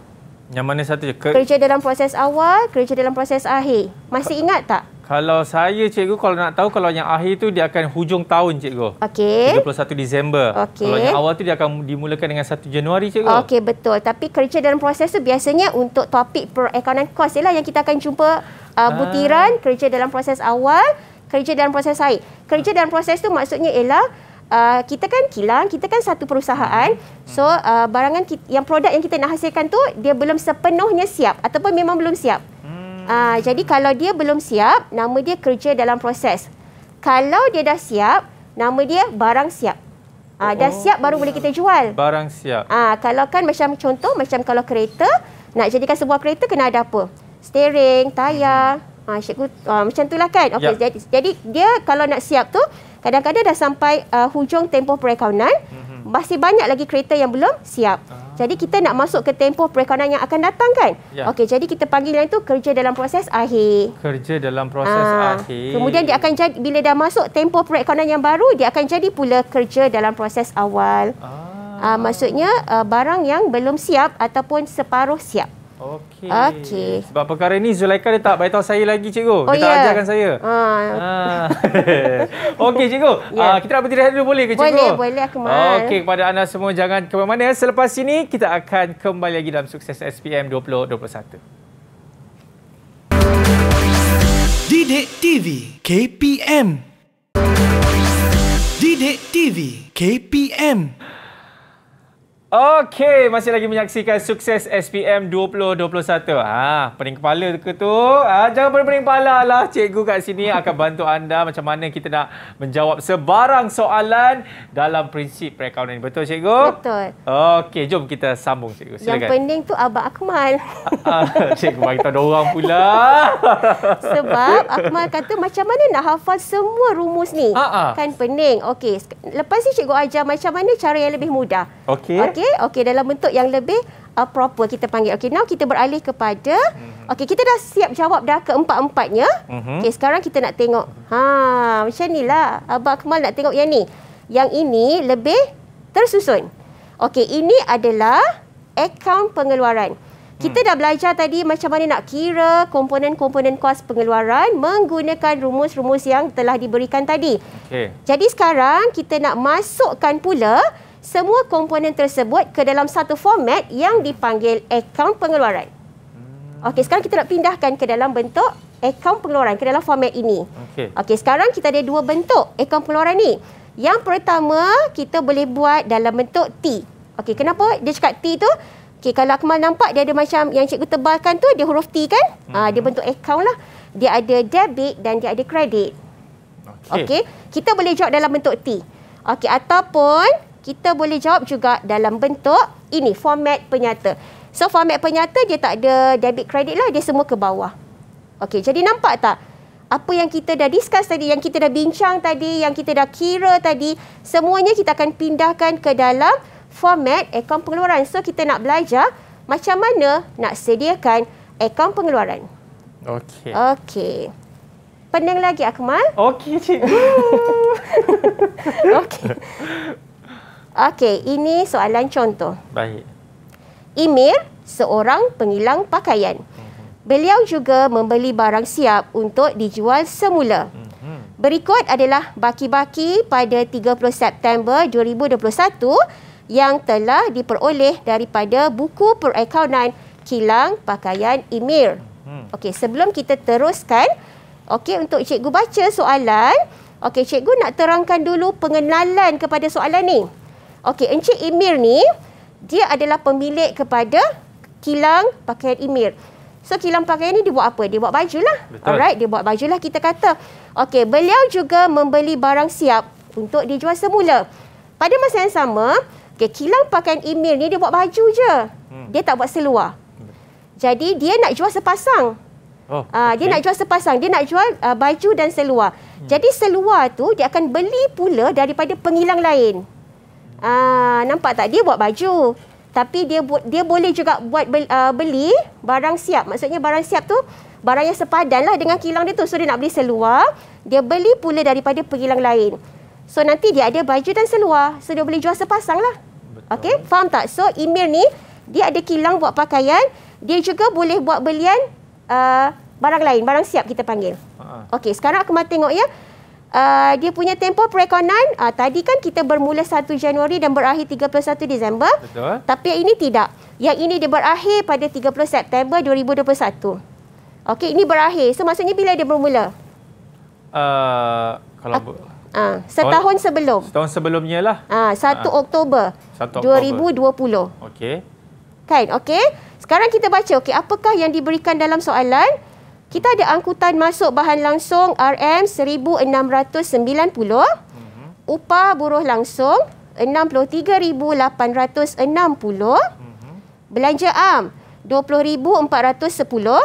Yang mana satu je? Ker- kerja dalam proses awal, kerja dalam proses akhir. Masih ingat tak? Kalau saya cikgu kalau nak tahu kalau yang akhir tu dia akan hujung tahun cikgu. Okey. 31 Disember. Okay. Kalau yang awal tu dia akan dimulakan dengan 1 Januari cikgu. Okey betul. Tapi kerja dalam proses tu biasanya untuk topik per perakaunan kos ialah yang kita akan jumpa uh, ah. butiran ha. kerja dalam proses awal, kerja dalam proses akhir. Kerja dalam proses tu maksudnya ialah Uh, kita kan kilang, kita kan satu perusahaan. So, uh, barangan kita, yang produk yang kita nak hasilkan tu, dia belum sepenuhnya siap ataupun memang belum siap. Ah, uh, jadi kalau dia belum siap, nama dia kerja dalam proses. Kalau dia dah siap, nama dia barang siap. Ah, uh, oh, dah siap baru oh, boleh ya. kita jual. Barang siap. Ah, uh, kalau kan macam contoh macam kalau kereta, nak jadikan sebuah kereta kena ada apa? Steering, tayar, hmm. ah, uh, syekut, ah, macam itulah kan. Okey, yep. Ya. jadi, jadi dia kalau nak siap tu, kadang-kadang dah sampai uh, hujung tempoh perakaunan. Mm-hmm hmm. masih banyak lagi kereta yang belum siap. Ah. Jadi kita nak masuk ke tempoh perekonan yang akan datang kan? Ya. Okey, jadi kita panggil yang itu kerja dalam proses akhir. Kerja dalam proses ah. akhir. Kemudian dia akan jadi bila dah masuk tempoh perekonan yang baru, dia akan jadi pula kerja dalam proses awal. Ah. Uh, maksudnya uh, barang yang belum siap ataupun separuh siap. Okey. Okay. Sebab perkara ni Zulaika dia tak beritahu saya lagi cikgu. Oh, dia yeah. tak ya. ajarkan saya. Ha. Uh. [LAUGHS] Okey cikgu. Yeah. Ya. Uh, kita nak berdiri dulu boleh ke cikgu? Boleh, boleh aku mahal. Okey kepada anda semua jangan ke mana-mana. Selepas ini kita akan kembali lagi dalam sukses SPM 2021. Didik TV KPM Didik TV KPM Okey, masih lagi menyaksikan sukses SPM 2021. Ha, pening kepala ke tu? Ha, jangan pening, pening kepala lah. Cikgu kat sini akan bantu anda macam mana kita nak menjawab sebarang soalan dalam prinsip perakaunan ini. Betul, cikgu? Betul. Okey, jom kita sambung, cikgu. Silakan. Yang pening tu Abang Akmal. Ah, ah, [LAUGHS] cikgu, bagi tahu orang pula. Sebab [LAUGHS] Akmal kata macam mana nak hafal semua rumus ni? Ha -ha. Kan pening. Okey, lepas ni cikgu ajar macam mana cara yang lebih mudah. Okey. Okay okey okey dalam bentuk yang lebih uh, proper kita panggil okey now kita beralih kepada mhm. okey kita dah siap jawab dah keempat-empatnya mm-hmm. okey sekarang kita nak tengok ha macam nilah Abah Kemal nak tengok yang ni yang ini lebih tersusun okey ini adalah akaun pengeluaran kita hmm. dah belajar tadi macam mana nak kira komponen-komponen kos pengeluaran menggunakan rumus-rumus yang telah diberikan tadi. Okay. Jadi sekarang kita nak masukkan pula semua komponen tersebut ke dalam satu format yang dipanggil akaun pengeluaran. Hmm. Okey, sekarang kita nak pindahkan ke dalam bentuk akaun pengeluaran, ke dalam format ini. Okey, okay, sekarang kita ada dua bentuk akaun pengeluaran ni. Yang pertama, kita boleh buat dalam bentuk T. Okey, kenapa dia cakap T tu? Okey, kalau Akmal nampak dia ada macam yang cikgu tebalkan tu, dia huruf T kan? Ah, hmm. Aa, dia bentuk akaun lah. Dia ada debit dan dia ada kredit. Okey, okay, kita boleh jawab dalam bentuk T. Okey, ataupun kita boleh jawab juga dalam bentuk ini format penyata. So format penyata dia tak ada debit kredit lah, dia semua ke bawah. Okey, jadi nampak tak? Apa yang kita dah discuss tadi, yang kita dah bincang tadi, yang kita dah kira tadi, semuanya kita akan pindahkan ke dalam format akaun pengeluaran. So kita nak belajar macam mana nak sediakan akaun pengeluaran. Okey. Okey. Pandang lagi Akmal. Okey cik. [LAUGHS] Okey. Okey, ini soalan contoh. Baik. Imir, seorang pengilang pakaian. Mhm. Beliau juga membeli barang siap untuk dijual semula. Mhm. Berikut adalah baki-baki pada 30 September 2021 yang telah diperoleh daripada buku perakaunan kilang pakaian Imir. Mhm. Okey, sebelum kita teruskan, okey untuk cikgu baca soalan, okey cikgu nak terangkan dulu pengenalan kepada soalan ni. Okey, Encik Imir ni dia adalah pemilik kepada kilang pakaian Imir. So kilang pakaian ni dia buat apa? Dia buat bajulah. Alright, dia buat bajulah kita kata. Okey, beliau juga membeli barang siap untuk dijual semula. Pada masa yang sama, okay, kilang pakaian Imir ni dia buat baju je. Hmm. Dia tak buat seluar. Jadi dia nak jual sepasang. Oh, okay. Ah, dia nak jual sepasang. Dia nak jual uh, baju dan seluar. Hmm. Jadi seluar tu dia akan beli pula daripada pengilang lain. Ah, nampak tak dia buat baju. Tapi dia dia boleh juga buat uh, beli barang siap. Maksudnya barang siap tu barang yang sepadan lah dengan kilang dia tu. So dia nak beli seluar, dia beli pula daripada pergilang lain. So nanti dia ada baju dan seluar. So dia boleh jual sepasang lah. Okay, faham tak? So Emir ni dia ada kilang buat pakaian. Dia juga boleh buat belian uh, barang lain, barang siap kita panggil. uh Okay, sekarang aku mahu tengok ya. Ah, dia punya tempoh perekonan uh, tadi kan kita bermula 1 Januari dan berakhir 31 Disember. Betul. Tapi yang ini tidak. Yang ini dia berakhir pada 30 September 2021. Okey, ini berakhir. So maksudnya bila dia bermula? Uh, kalau uh, Ha, setahun tahun, sebelum. Setahun sebelumnya lah. Ha, 1 ha. Oktober 2020. Okey. Kan? Okey. Sekarang kita baca. Okey, apakah yang diberikan dalam soalan? Kita ada angkutan masuk bahan langsung RM1690. Mhm. Upah buruh langsung RM63,860. Mhm. Belanja am RM20,410.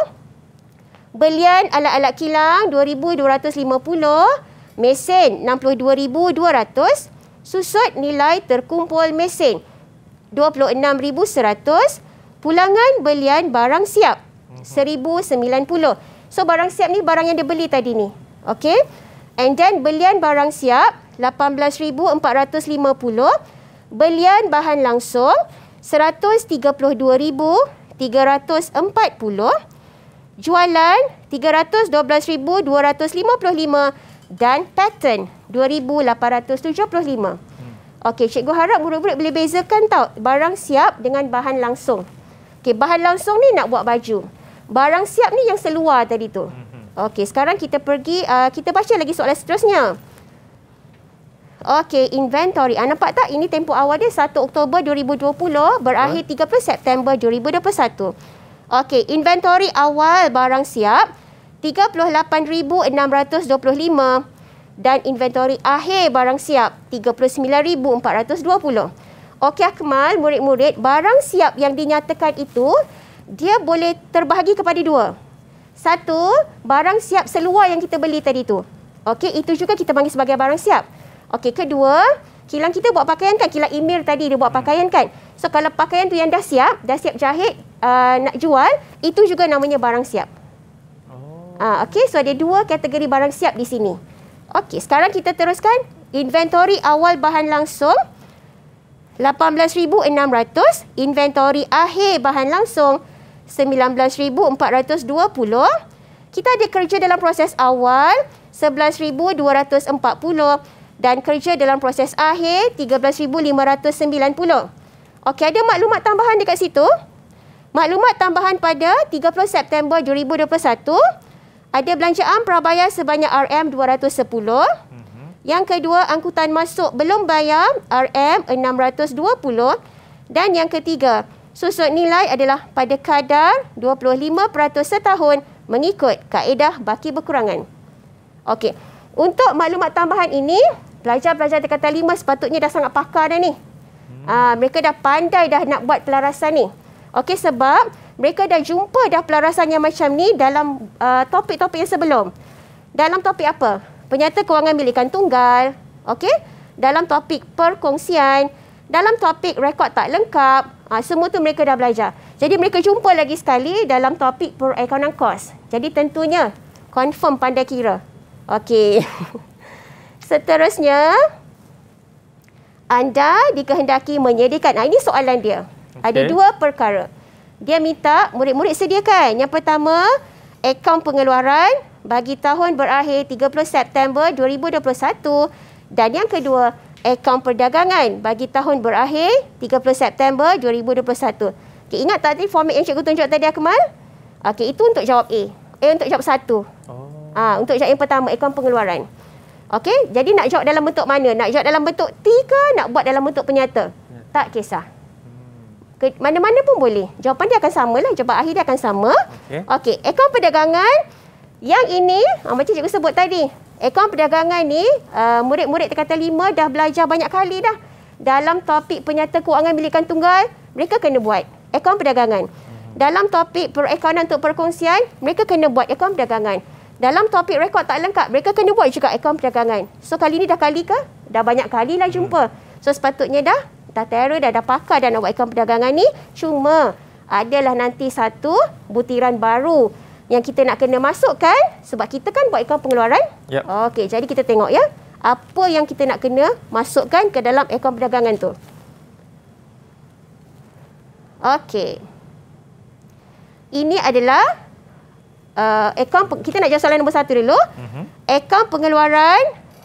Belian alat-alat kilang RM2,250. Mesin RM62,200. Susut nilai terkumpul mesin RM26,100. Pulangan belian barang siap mhm. RM1,090. So barang siap ni barang yang dia beli tadi ni. Okay. And then belian barang siap 18450 Belian bahan langsung 132340 Jualan 312255 dan pattern 2875 hmm. Okey, cikgu harap murid-murid boleh bezakan tau barang siap dengan bahan langsung. Okey, bahan langsung ni nak buat baju. Barang siap ni yang seluar tadi tu. Mhm. Okey, sekarang kita pergi uh, kita baca lagi soalan seterusnya. Okey, inventory. Anda ah, nampak tak ini tempoh awal dia 1 Oktober 2020 berakhir 30 September 2021. Okey, inventory awal barang siap 38625 dan inventori akhir barang siap 39420. Okey Akmal, murid-murid, barang siap yang dinyatakan itu dia boleh terbahagi kepada dua. Satu, barang siap seluar yang kita beli tadi tu. Okey, itu juga kita panggil sebagai barang siap. Okey, kedua, kilang kita buat pakaian kan? Kilang Emir tadi dia buat hmm. pakaian kan? So, kalau pakaian tu yang dah siap, dah siap jahit, uh, nak jual, itu juga namanya barang siap. Oh. Uh, Okey, so ada dua kategori barang siap di sini. Okey, sekarang kita teruskan. Inventory awal bahan langsung, RM18,600. Inventory akhir bahan langsung, 19,420. Kita ada kerja dalam proses awal 11,240 dan kerja dalam proses akhir 13,590. Okey, ada maklumat tambahan dekat situ? Maklumat tambahan pada 30 September 2021, ada belanjaan prabayar sebanyak RM210. Mhm. Yang kedua, angkutan masuk belum bayar RM620. Dan yang ketiga, susut nilai adalah pada kadar 25% setahun mengikut kaedah baki berkurangan. Okey, untuk maklumat tambahan ini, pelajar-pelajar tingkatan 5 sepatutnya dah sangat pakar dah ni. Hmm. Aa, ah, mereka dah pandai dah nak buat pelarasan ni. Okey, sebab mereka dah jumpa dah pelarasan yang macam ni dalam uh, topik-topik yang sebelum. Dalam topik apa? Penyata kewangan milikan tunggal. Okey? Dalam topik perkongsian. Dalam topik rekod tak lengkap. Ha, semua tu mereka dah belajar. Jadi mereka jumpa lagi sekali dalam topik perakaunan eh, kos. Jadi tentunya confirm pandai kira. Okey. [LAUGHS] Seterusnya, anda dikehendaki menyediakan. Ha, ah, ini soalan dia. Okay. Ada dua perkara. Dia minta murid-murid sediakan. Yang pertama, akaun pengeluaran bagi tahun berakhir 30 September 2021. Dan yang kedua, akaun perdagangan bagi tahun berakhir 30 September 2021. Okey, ingat tadi format yang cikgu tunjuk tadi Akmal? Okay, itu untuk jawab A. A eh, untuk jawab satu. Oh. Ha, untuk jawab yang pertama, akaun pengeluaran. Okay, jadi nak jawab dalam bentuk mana? Nak jawab dalam bentuk T ke nak buat dalam bentuk penyata? Ya. Tak kisah. Hmm. Mana-mana pun boleh. Jawapan dia akan sama lah. Jawapan akhir dia akan sama. Okey, okay, akaun perdagangan yang ini, ha, macam cikgu sebut tadi, Ekon perdagangan ni, uh, murid-murid tingkatan 5 dah belajar banyak kali dah dalam topik penyata kewangan milikan tunggal, mereka kena buat ekon perdagangan. Dalam topik perekonan untuk perkongsian, mereka kena buat ekon perdagangan. Dalam topik rekod tak lengkap, mereka kena buat juga ekon perdagangan. So kali ni dah kali ke? Dah banyak kali lah jumpa. So sepatutnya dah, dah terror, dah, dah pakar dan nak buat ekon perdagangan ni. Cuma adalah nanti satu butiran baru yang kita nak kena masukkan sebab kita kan buat akaun pengeluaran. Yep. Okey, jadi kita tengok ya. Apa yang kita nak kena masukkan ke dalam akaun perdagangan tu. Okey. Ini adalah uh, akaun, kita nak jawab soalan nombor satu dulu. Mm -hmm. Akaun pengeluaran,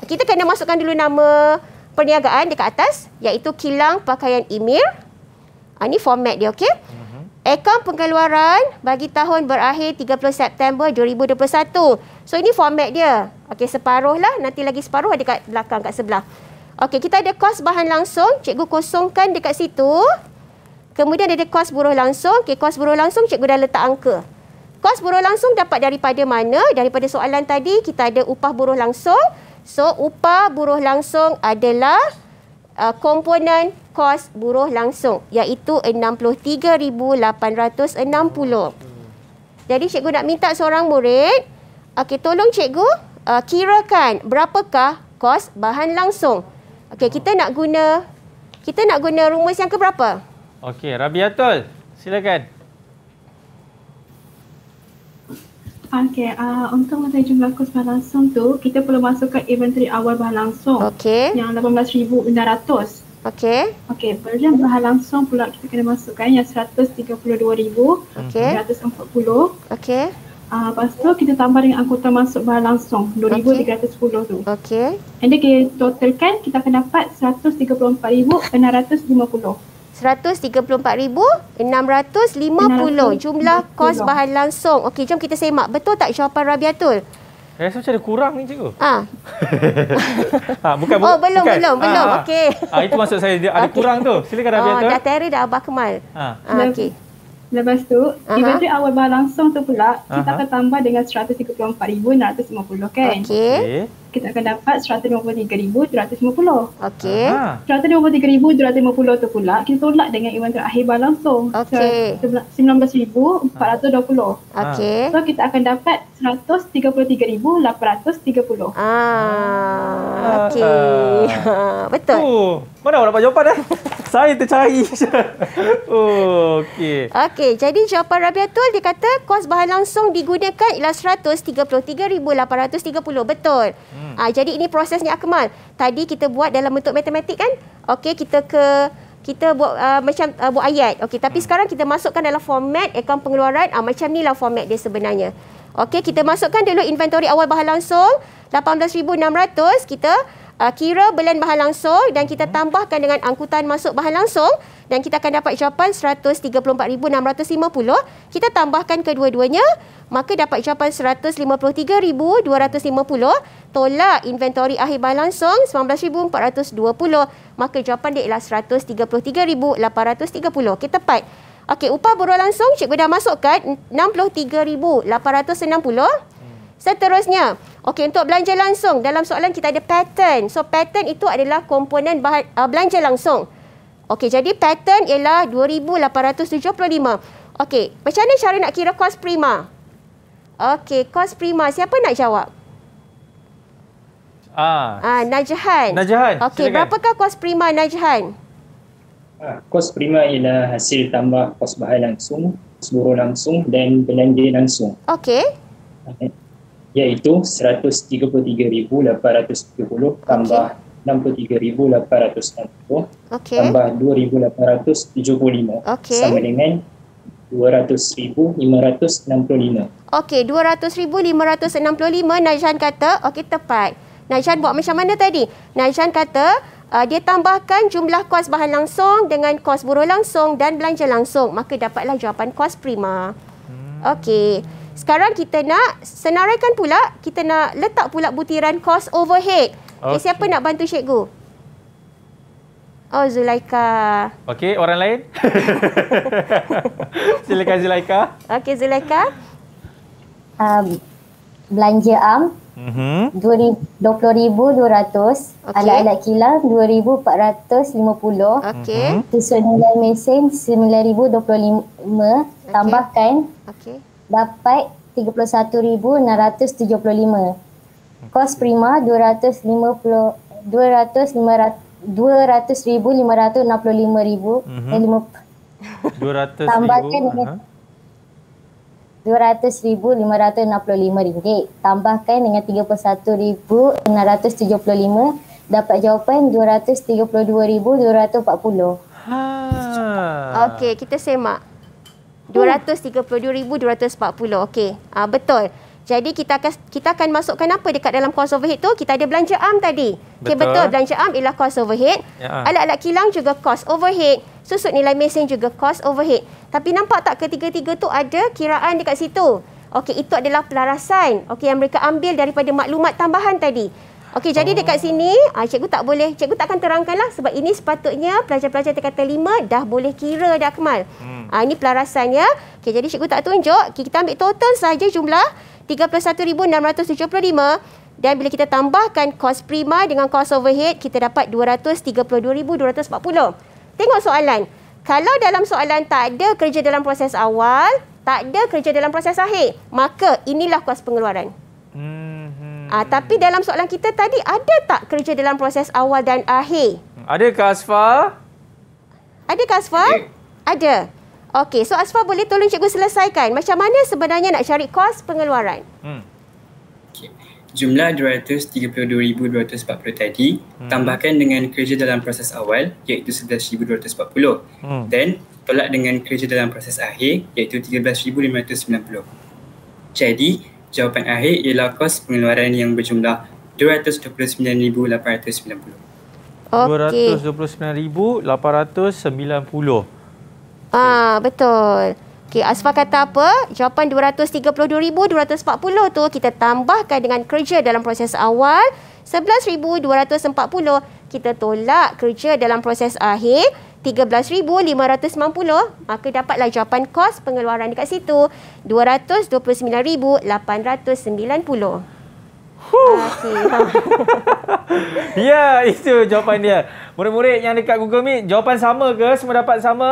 kita kena masukkan dulu nama perniagaan dekat atas iaitu kilang pakaian Emir. Ah, ini format dia, okey. Mm -hmm akaun pengeluaran bagi tahun berakhir 30 September 2021. So ini format dia. Okey separuh lah nanti lagi separuh ada kat belakang kat sebelah. Okey kita ada kos bahan langsung cikgu kosongkan dekat situ. Kemudian ada kos buruh langsung. Okey kos buruh langsung cikgu dah letak angka. Kos buruh langsung dapat daripada mana? Daripada soalan tadi kita ada upah buruh langsung. So upah buruh langsung adalah uh, komponen kos buruh langsung iaitu 63860. Jadi cikgu nak minta seorang murid, okay tolong cikgu uh, kirakan berapakah kos bahan langsung. Okay kita nak guna kita nak guna rumus yang ke berapa? Okey, Rabiatul, silakan. Okay, uh, untuk mengenai jumlah kos bahan langsung tu, kita perlu masukkan inventory awal bahan langsung. Okay. Yang RM18,900. Okay. Okay, belian bahan langsung pula kita kena masukkan yang RM132,140. Okay. Okay. Uh, lepas tu kita tambah dengan angkutan masuk bahan langsung RM2,310 okay. tu. Okay. And kita totalkan kita akan dapat RM134,650. 134,650 jumlah kos bahan langsung. Okey, jom kita semak. Betul tak jawapan Rabiatul? Eh, saya rasa macam ada kurang ni cikgu. Ha. [LAUGHS] ha bukan, oh, belum, bukan. belum, belum. Ha, Okey. Ha, itu maksud saya. Ada okay. kurang tu. Silakan Rabiatul. Oh, dah teri dah Abah Kemal. Ha. ha Okey. Lepas tu, inventory awal bahan langsung tu pula, kita Aha. akan tambah dengan 134,650 kan? Okey. Okay kita akan dapat 153,250. Okey. 153,250 tu pula kita tolak dengan iwan terakhir bayar langsung. Okey. 19,420. Ha. Okey. So kita akan dapat 133,830. Ah. Okey. Uh, uh. [LAUGHS] Betul. Oh. Mana awak dapat jawapan eh? [LAUGHS] Saya tercari. oh, okey. Okey, jadi jawapan Rabiatul dia kata kos bahan langsung digunakan ialah 133,830. Betul. Hmm. Ah, jadi ini prosesnya Akmal. Tadi kita buat dalam bentuk matematik kan? Okey, kita ke kita buat uh, macam uh, buat ayat. Okey, tapi hmm. sekarang kita masukkan dalam format akaun pengeluaran. Ah, macam ni lah format dia sebenarnya. Okey, kita masukkan dulu inventory awal bahan langsung. 18,600. Kita uh, kira belan bahan langsung dan kita tambahkan dengan angkutan masuk bahan langsung dan kita akan dapat jawapan 134650 kita tambahkan kedua-duanya maka dapat jawapan 153250 tolak inventori akhir bahan langsung 19420 maka jawapan dia ialah 133830 kita tepat okey upah buruh langsung cikgu dah masukkan 63860 hmm. seterusnya Okey, untuk belanja langsung, dalam soalan kita ada pattern. So, pattern itu adalah komponen bahan, uh, belanja langsung. Okey, jadi pattern ialah 2,875. Okey, macam mana cara nak kira kos prima? Okey, kos prima. Siapa nak jawab? Ah, ah Najahan. Najahan. Okey, berapakah kos prima Najahan? Ah, kos prima ialah hasil tambah kos bahan langsung, seluruh langsung dan belanja langsung. Okey. Ah, iaitu 133,830 tambah okay. 63,860 okay. tambah 2,875 okay. sama dengan 200,565. Okey, 200,565 Najan kata, okey tepat. Najan buat macam mana tadi? Najan kata, uh, dia tambahkan jumlah kos bahan langsung dengan kos buruh langsung dan belanja langsung. Maka dapatlah jawapan kos prima. Hmm. Okey. Sekarang kita nak senaraikan pula, kita nak letak pula butiran cost overhead. Okay. Eh, okay, siapa nak bantu cikgu? Oh, Zulaika. Okey, orang lain? [LAUGHS] Silakan Zulaika. Okey, Zulaika. Um, belanja am mm -hmm. 20200 okay. alat-alat kilang 2450 okey mm -hmm. tusuk nilai mesin 9025 okay. tambahkan okey dapat 31,675. Kos prima 250 200 500 200,565,000 mm-hmm. eh 50 200,000 tambahkan ha? RM200,565 tambahkan dengan RM31,675 dapat jawapan RM232,240 Haa Okey kita semak 232,240. Okey. Uh, betul. Jadi kita akan kita akan masukkan apa dekat dalam cost overhead tu? Kita ada belanja am tadi. Betul. betul. Belanja am ialah cost overhead. Ya. Alat-alat kilang juga cost overhead. Susut nilai mesin juga cost overhead. Tapi nampak tak ketiga-tiga tu ada kiraan dekat situ? Okey, itu adalah pelarasan. Okey, yang mereka ambil daripada maklumat tambahan tadi. Okey, jadi oh. dekat sini, uh, cikgu tak boleh, cikgu tak akan terangkanlah sebab ini sepatutnya pelajar-pelajar dekat tingkat Lima dah boleh kira dah Akmal. Hmm. Uh, ini pelarasannya. Okey, jadi cikgu tak tunjuk. Okay, kita ambil total saja jumlah 31,675. Dan bila kita tambahkan kos prima dengan kos overhead, kita dapat RM232,240. Tengok soalan. Kalau dalam soalan tak ada kerja dalam proses awal, tak ada kerja dalam proses akhir, maka inilah kos pengeluaran. Hmm. Uh, tapi dalam soalan kita tadi, ada tak kerja dalam proses awal dan akhir? Ada ke Asfar? Ada ke Asfar? Eh. Ada. Okey, so Asfar boleh tolong cikgu selesaikan. Macam mana sebenarnya nak cari kos pengeluaran? Hmm. Okay. Jumlah 232,240 tadi, hmm. tambahkan dengan kerja dalam proses awal iaitu 11,240. Hmm. Then, tolak dengan kerja dalam proses akhir iaitu 13,590. Jadi, Jawapan akhir ialah kos pengeluaran yang berjumlah RM229,890. Okay. 229,890. Ah betul. Okey, Asfa kata apa? Jawapan 232,240 tu kita tambahkan dengan kerja dalam proses awal 11,240 kita tolak kerja dalam proses akhir 13,590 maka dapatlah jawapan kos pengeluaran dekat situ 229,890. Okay. [LAUGHS] ya, itu jawapan dia. Murid-murid yang dekat Google Meet, jawapan sama ke? Semua dapat sama?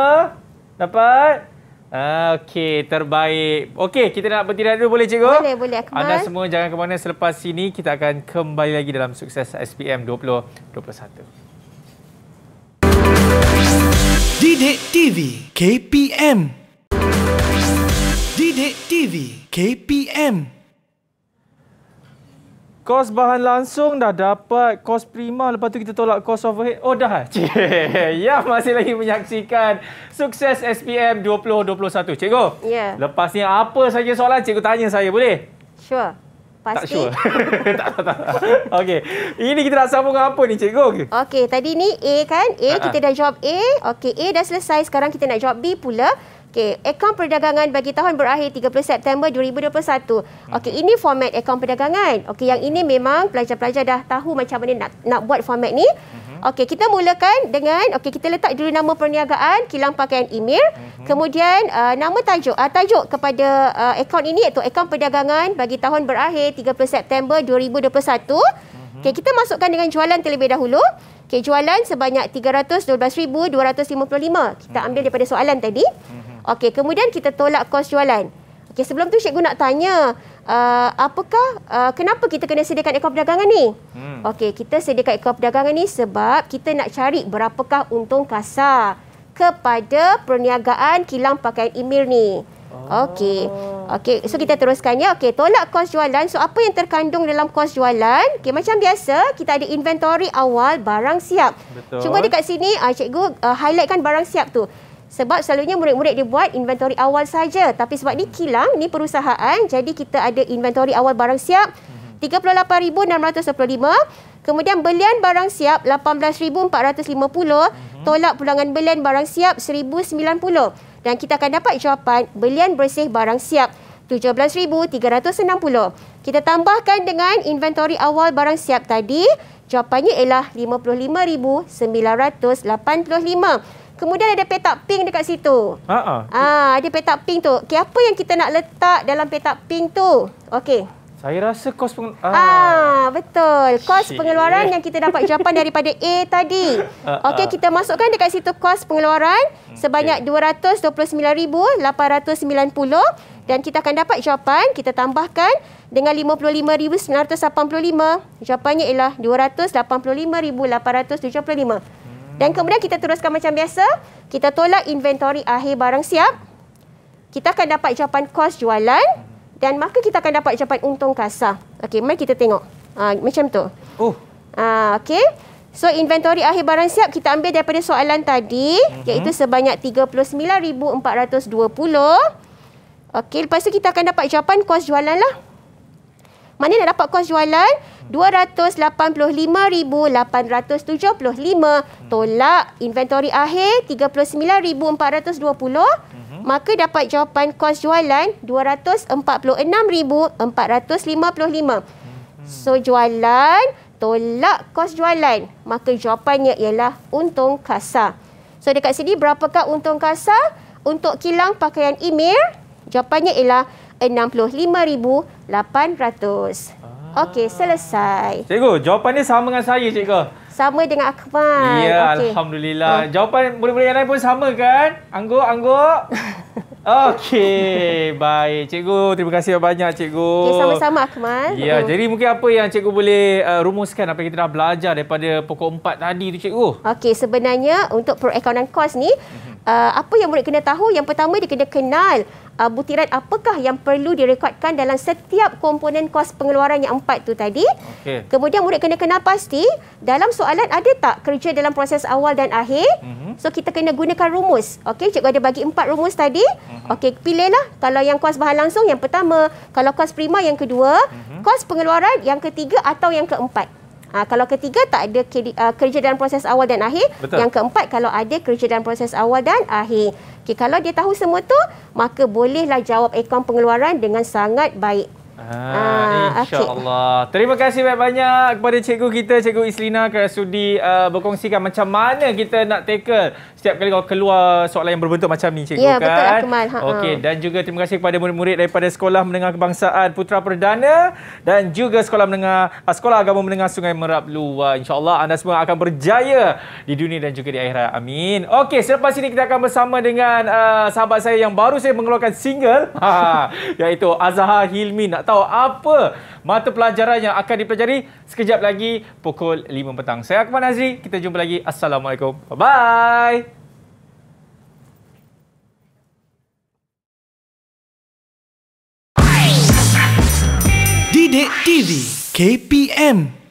Dapat? Okey, terbaik. Okey, kita nak bertindak dulu boleh cikgu? Boleh, boleh. Kembali. Anda semua jangan ke mana selepas sini kita akan kembali lagi dalam sukses SPM 2021. Didik TV KPM Didik TV KPM Kos bahan langsung dah dapat kos prima lepas tu kita tolak kos overhead. Oh dah. [LAUGHS] ya masih lagi menyaksikan sukses SPM 2021. Cikgu. Ya. Yeah. Lepas ni apa saja soalan cikgu tanya saya boleh? Sure. Pasti. Tak sure. [LAUGHS] tak tak. tak. Okey. Ini kita nak sambung apa ni cikgu? Okey, tadi ni A kan? A uh-huh. kita dah jawab A. Okey, A dah selesai. Sekarang kita nak jawab B pula. Okey, akaun perdagangan bagi tahun berakhir 30 September 2021. Okey, hmm. ini format akaun perdagangan. Okey, yang ini memang pelajar-pelajar dah tahu macam mana nak nak buat format ni. Hmm. Okey, kita mulakan dengan okey kita letak dulu nama perniagaan, kilang pakaian email, hmm. kemudian uh, nama tajuk, uh, tajuk kepada uh, akaun ini iaitu akaun perdagangan bagi tahun berakhir 30 September 2021. mm Okey, kita masukkan dengan jualan terlebih dahulu. Okey, jualan sebanyak 312,255. Kita ambil daripada soalan tadi. Okey, kemudian kita tolak kos jualan. Okey, sebelum tu cikgu nak tanya, uh, apakah uh, kenapa kita kena sediakan ekor perdagangan ni? Hmm. Okey, kita sediakan ekor perdagangan ni sebab kita nak cari berapakah untung kasar kepada perniagaan kilang pakaian Imir ni. Oh. Okey. Okey, so kita teruskan ya. Okey, tolak kos jualan. So apa yang terkandung dalam kos jualan? Okey, macam biasa, kita ada inventory awal barang siap. Betul. Cuba dekat sini, uh, cikgu uh, highlightkan barang siap tu. Sebab selalunya murid-murid dia buat inventory awal saja. Tapi sebab ni hmm. kilang, ni perusahaan. Jadi kita ada inventory awal barang siap hmm. RM38,625. Kemudian belian barang siap RM18,450. Hmm. Tolak pulangan belian barang siap RM1,090. Dan kita akan dapat jawapan belian bersih barang siap RM17,360. Kita tambahkan dengan inventory awal barang siap tadi. Jawapannya ialah RM55,985. Kemudian ada petak pink dekat situ. Ah, ah. Ah, ada petak pink tu. Okey, apa yang kita nak letak dalam petak pink tu? Okey. Saya rasa kos peng ah. ah, betul. Kos Shee. pengeluaran yang kita dapat jawapan daripada A tadi. [LAUGHS] Ah, ah. Okey, kita masukkan dekat situ kos pengeluaran hmm, sebanyak okay. 229,890. Dan kita akan dapat jawapan, kita tambahkan dengan 55,985. Jawapannya ialah 285,875. Hmm. Dan kemudian kita teruskan macam biasa. Kita tolak inventory akhir barang siap. Kita akan dapat jawapan kos jualan. Dan maka kita akan dapat jawapan untung kasar. Okey, mari kita tengok. Ha, macam tu. Oh. Ha, Okey. So, inventory akhir barang siap kita ambil daripada soalan tadi. Mm -hmm. Iaitu sebanyak 39,420. Okey, lepas tu kita akan dapat jawapan kos jualan lah mana nak dapat kos jualan RM285,875 tolak inventory akhir RM39,420 mhm. maka dapat jawapan kos jualan RM246,455 mhm. So jualan tolak kos jualan maka jawapannya ialah untung kasar. So dekat sini berapakah untung kasar untuk kilang pakaian Imir? Jawapannya ialah 65,800. Ah. Okey, selesai. Cikgu, jawapan dia sama dengan saya, cikgu. Sama dengan Akhman. Ya, okay. Alhamdulillah. Oh. Jawapan boleh-boleh yang lain pun sama kan? Angguk, angguk. [LAUGHS] Okey, baik. Cikgu, terima kasih banyak cikgu. Okey, sama-sama Akhman. Ya, hmm. jadi mungkin apa yang cikgu boleh uh, rumuskan apa yang kita dah belajar daripada pokok empat tadi tu cikgu? Okey, sebenarnya untuk perakaunan kos ni, mhm. uh, apa yang murid kena tahu? Yang pertama, dia kena kenal uh, ah, butiran apakah yang perlu direkodkan dalam setiap komponen kos pengeluaran yang empat tu tadi. Okay. Kemudian murid kena kenal pasti dalam soalan ada tak kerja dalam proses awal dan akhir. Mm-hmm. So kita kena gunakan rumus. Okey, cikgu ada bagi empat rumus tadi. Mm-hmm. Okey, pilihlah kalau yang kos bahan langsung yang pertama, kalau kos prima yang kedua, mm-hmm. kos pengeluaran yang ketiga atau yang keempat. Ha, kalau ketiga tak ada ke, uh, ah, kerja dalam proses awal dan akhir. Betul. Yang keempat kalau ada kerja dalam proses awal dan akhir. Okay, kalau dia tahu semua tu, maka bolehlah jawab akaun pengeluaran dengan sangat baik. Ah, ah InsyaAllah okay. Terima kasih banyak-banyak kepada cikgu kita Cikgu Islina kerana sudi uh, ah, berkongsikan Macam mana kita nak tackle Setiap kali kalau keluar soalan yang berbentuk macam ni cikgu Ya kan? betul Akmal okay, Dan juga terima kasih kepada murid-murid daripada Sekolah Menengah Kebangsaan Putra Perdana Dan juga Sekolah Menengah uh, Sekolah Agama Menengah Sungai Merap Luar InsyaAllah anda semua akan berjaya Di dunia dan juga di akhirat Amin Okey selepas ini kita akan bersama dengan uh, Sahabat saya yang baru saya mengeluarkan single [LAUGHS] Iaitu Azhar Hilmi Nak tahu tahu apa mata pelajaran yang akan dipelajari sekejap lagi pukul 5 petang. Saya Akmal Nazri, kita jumpa lagi. Assalamualaikum. Bye-bye. KPM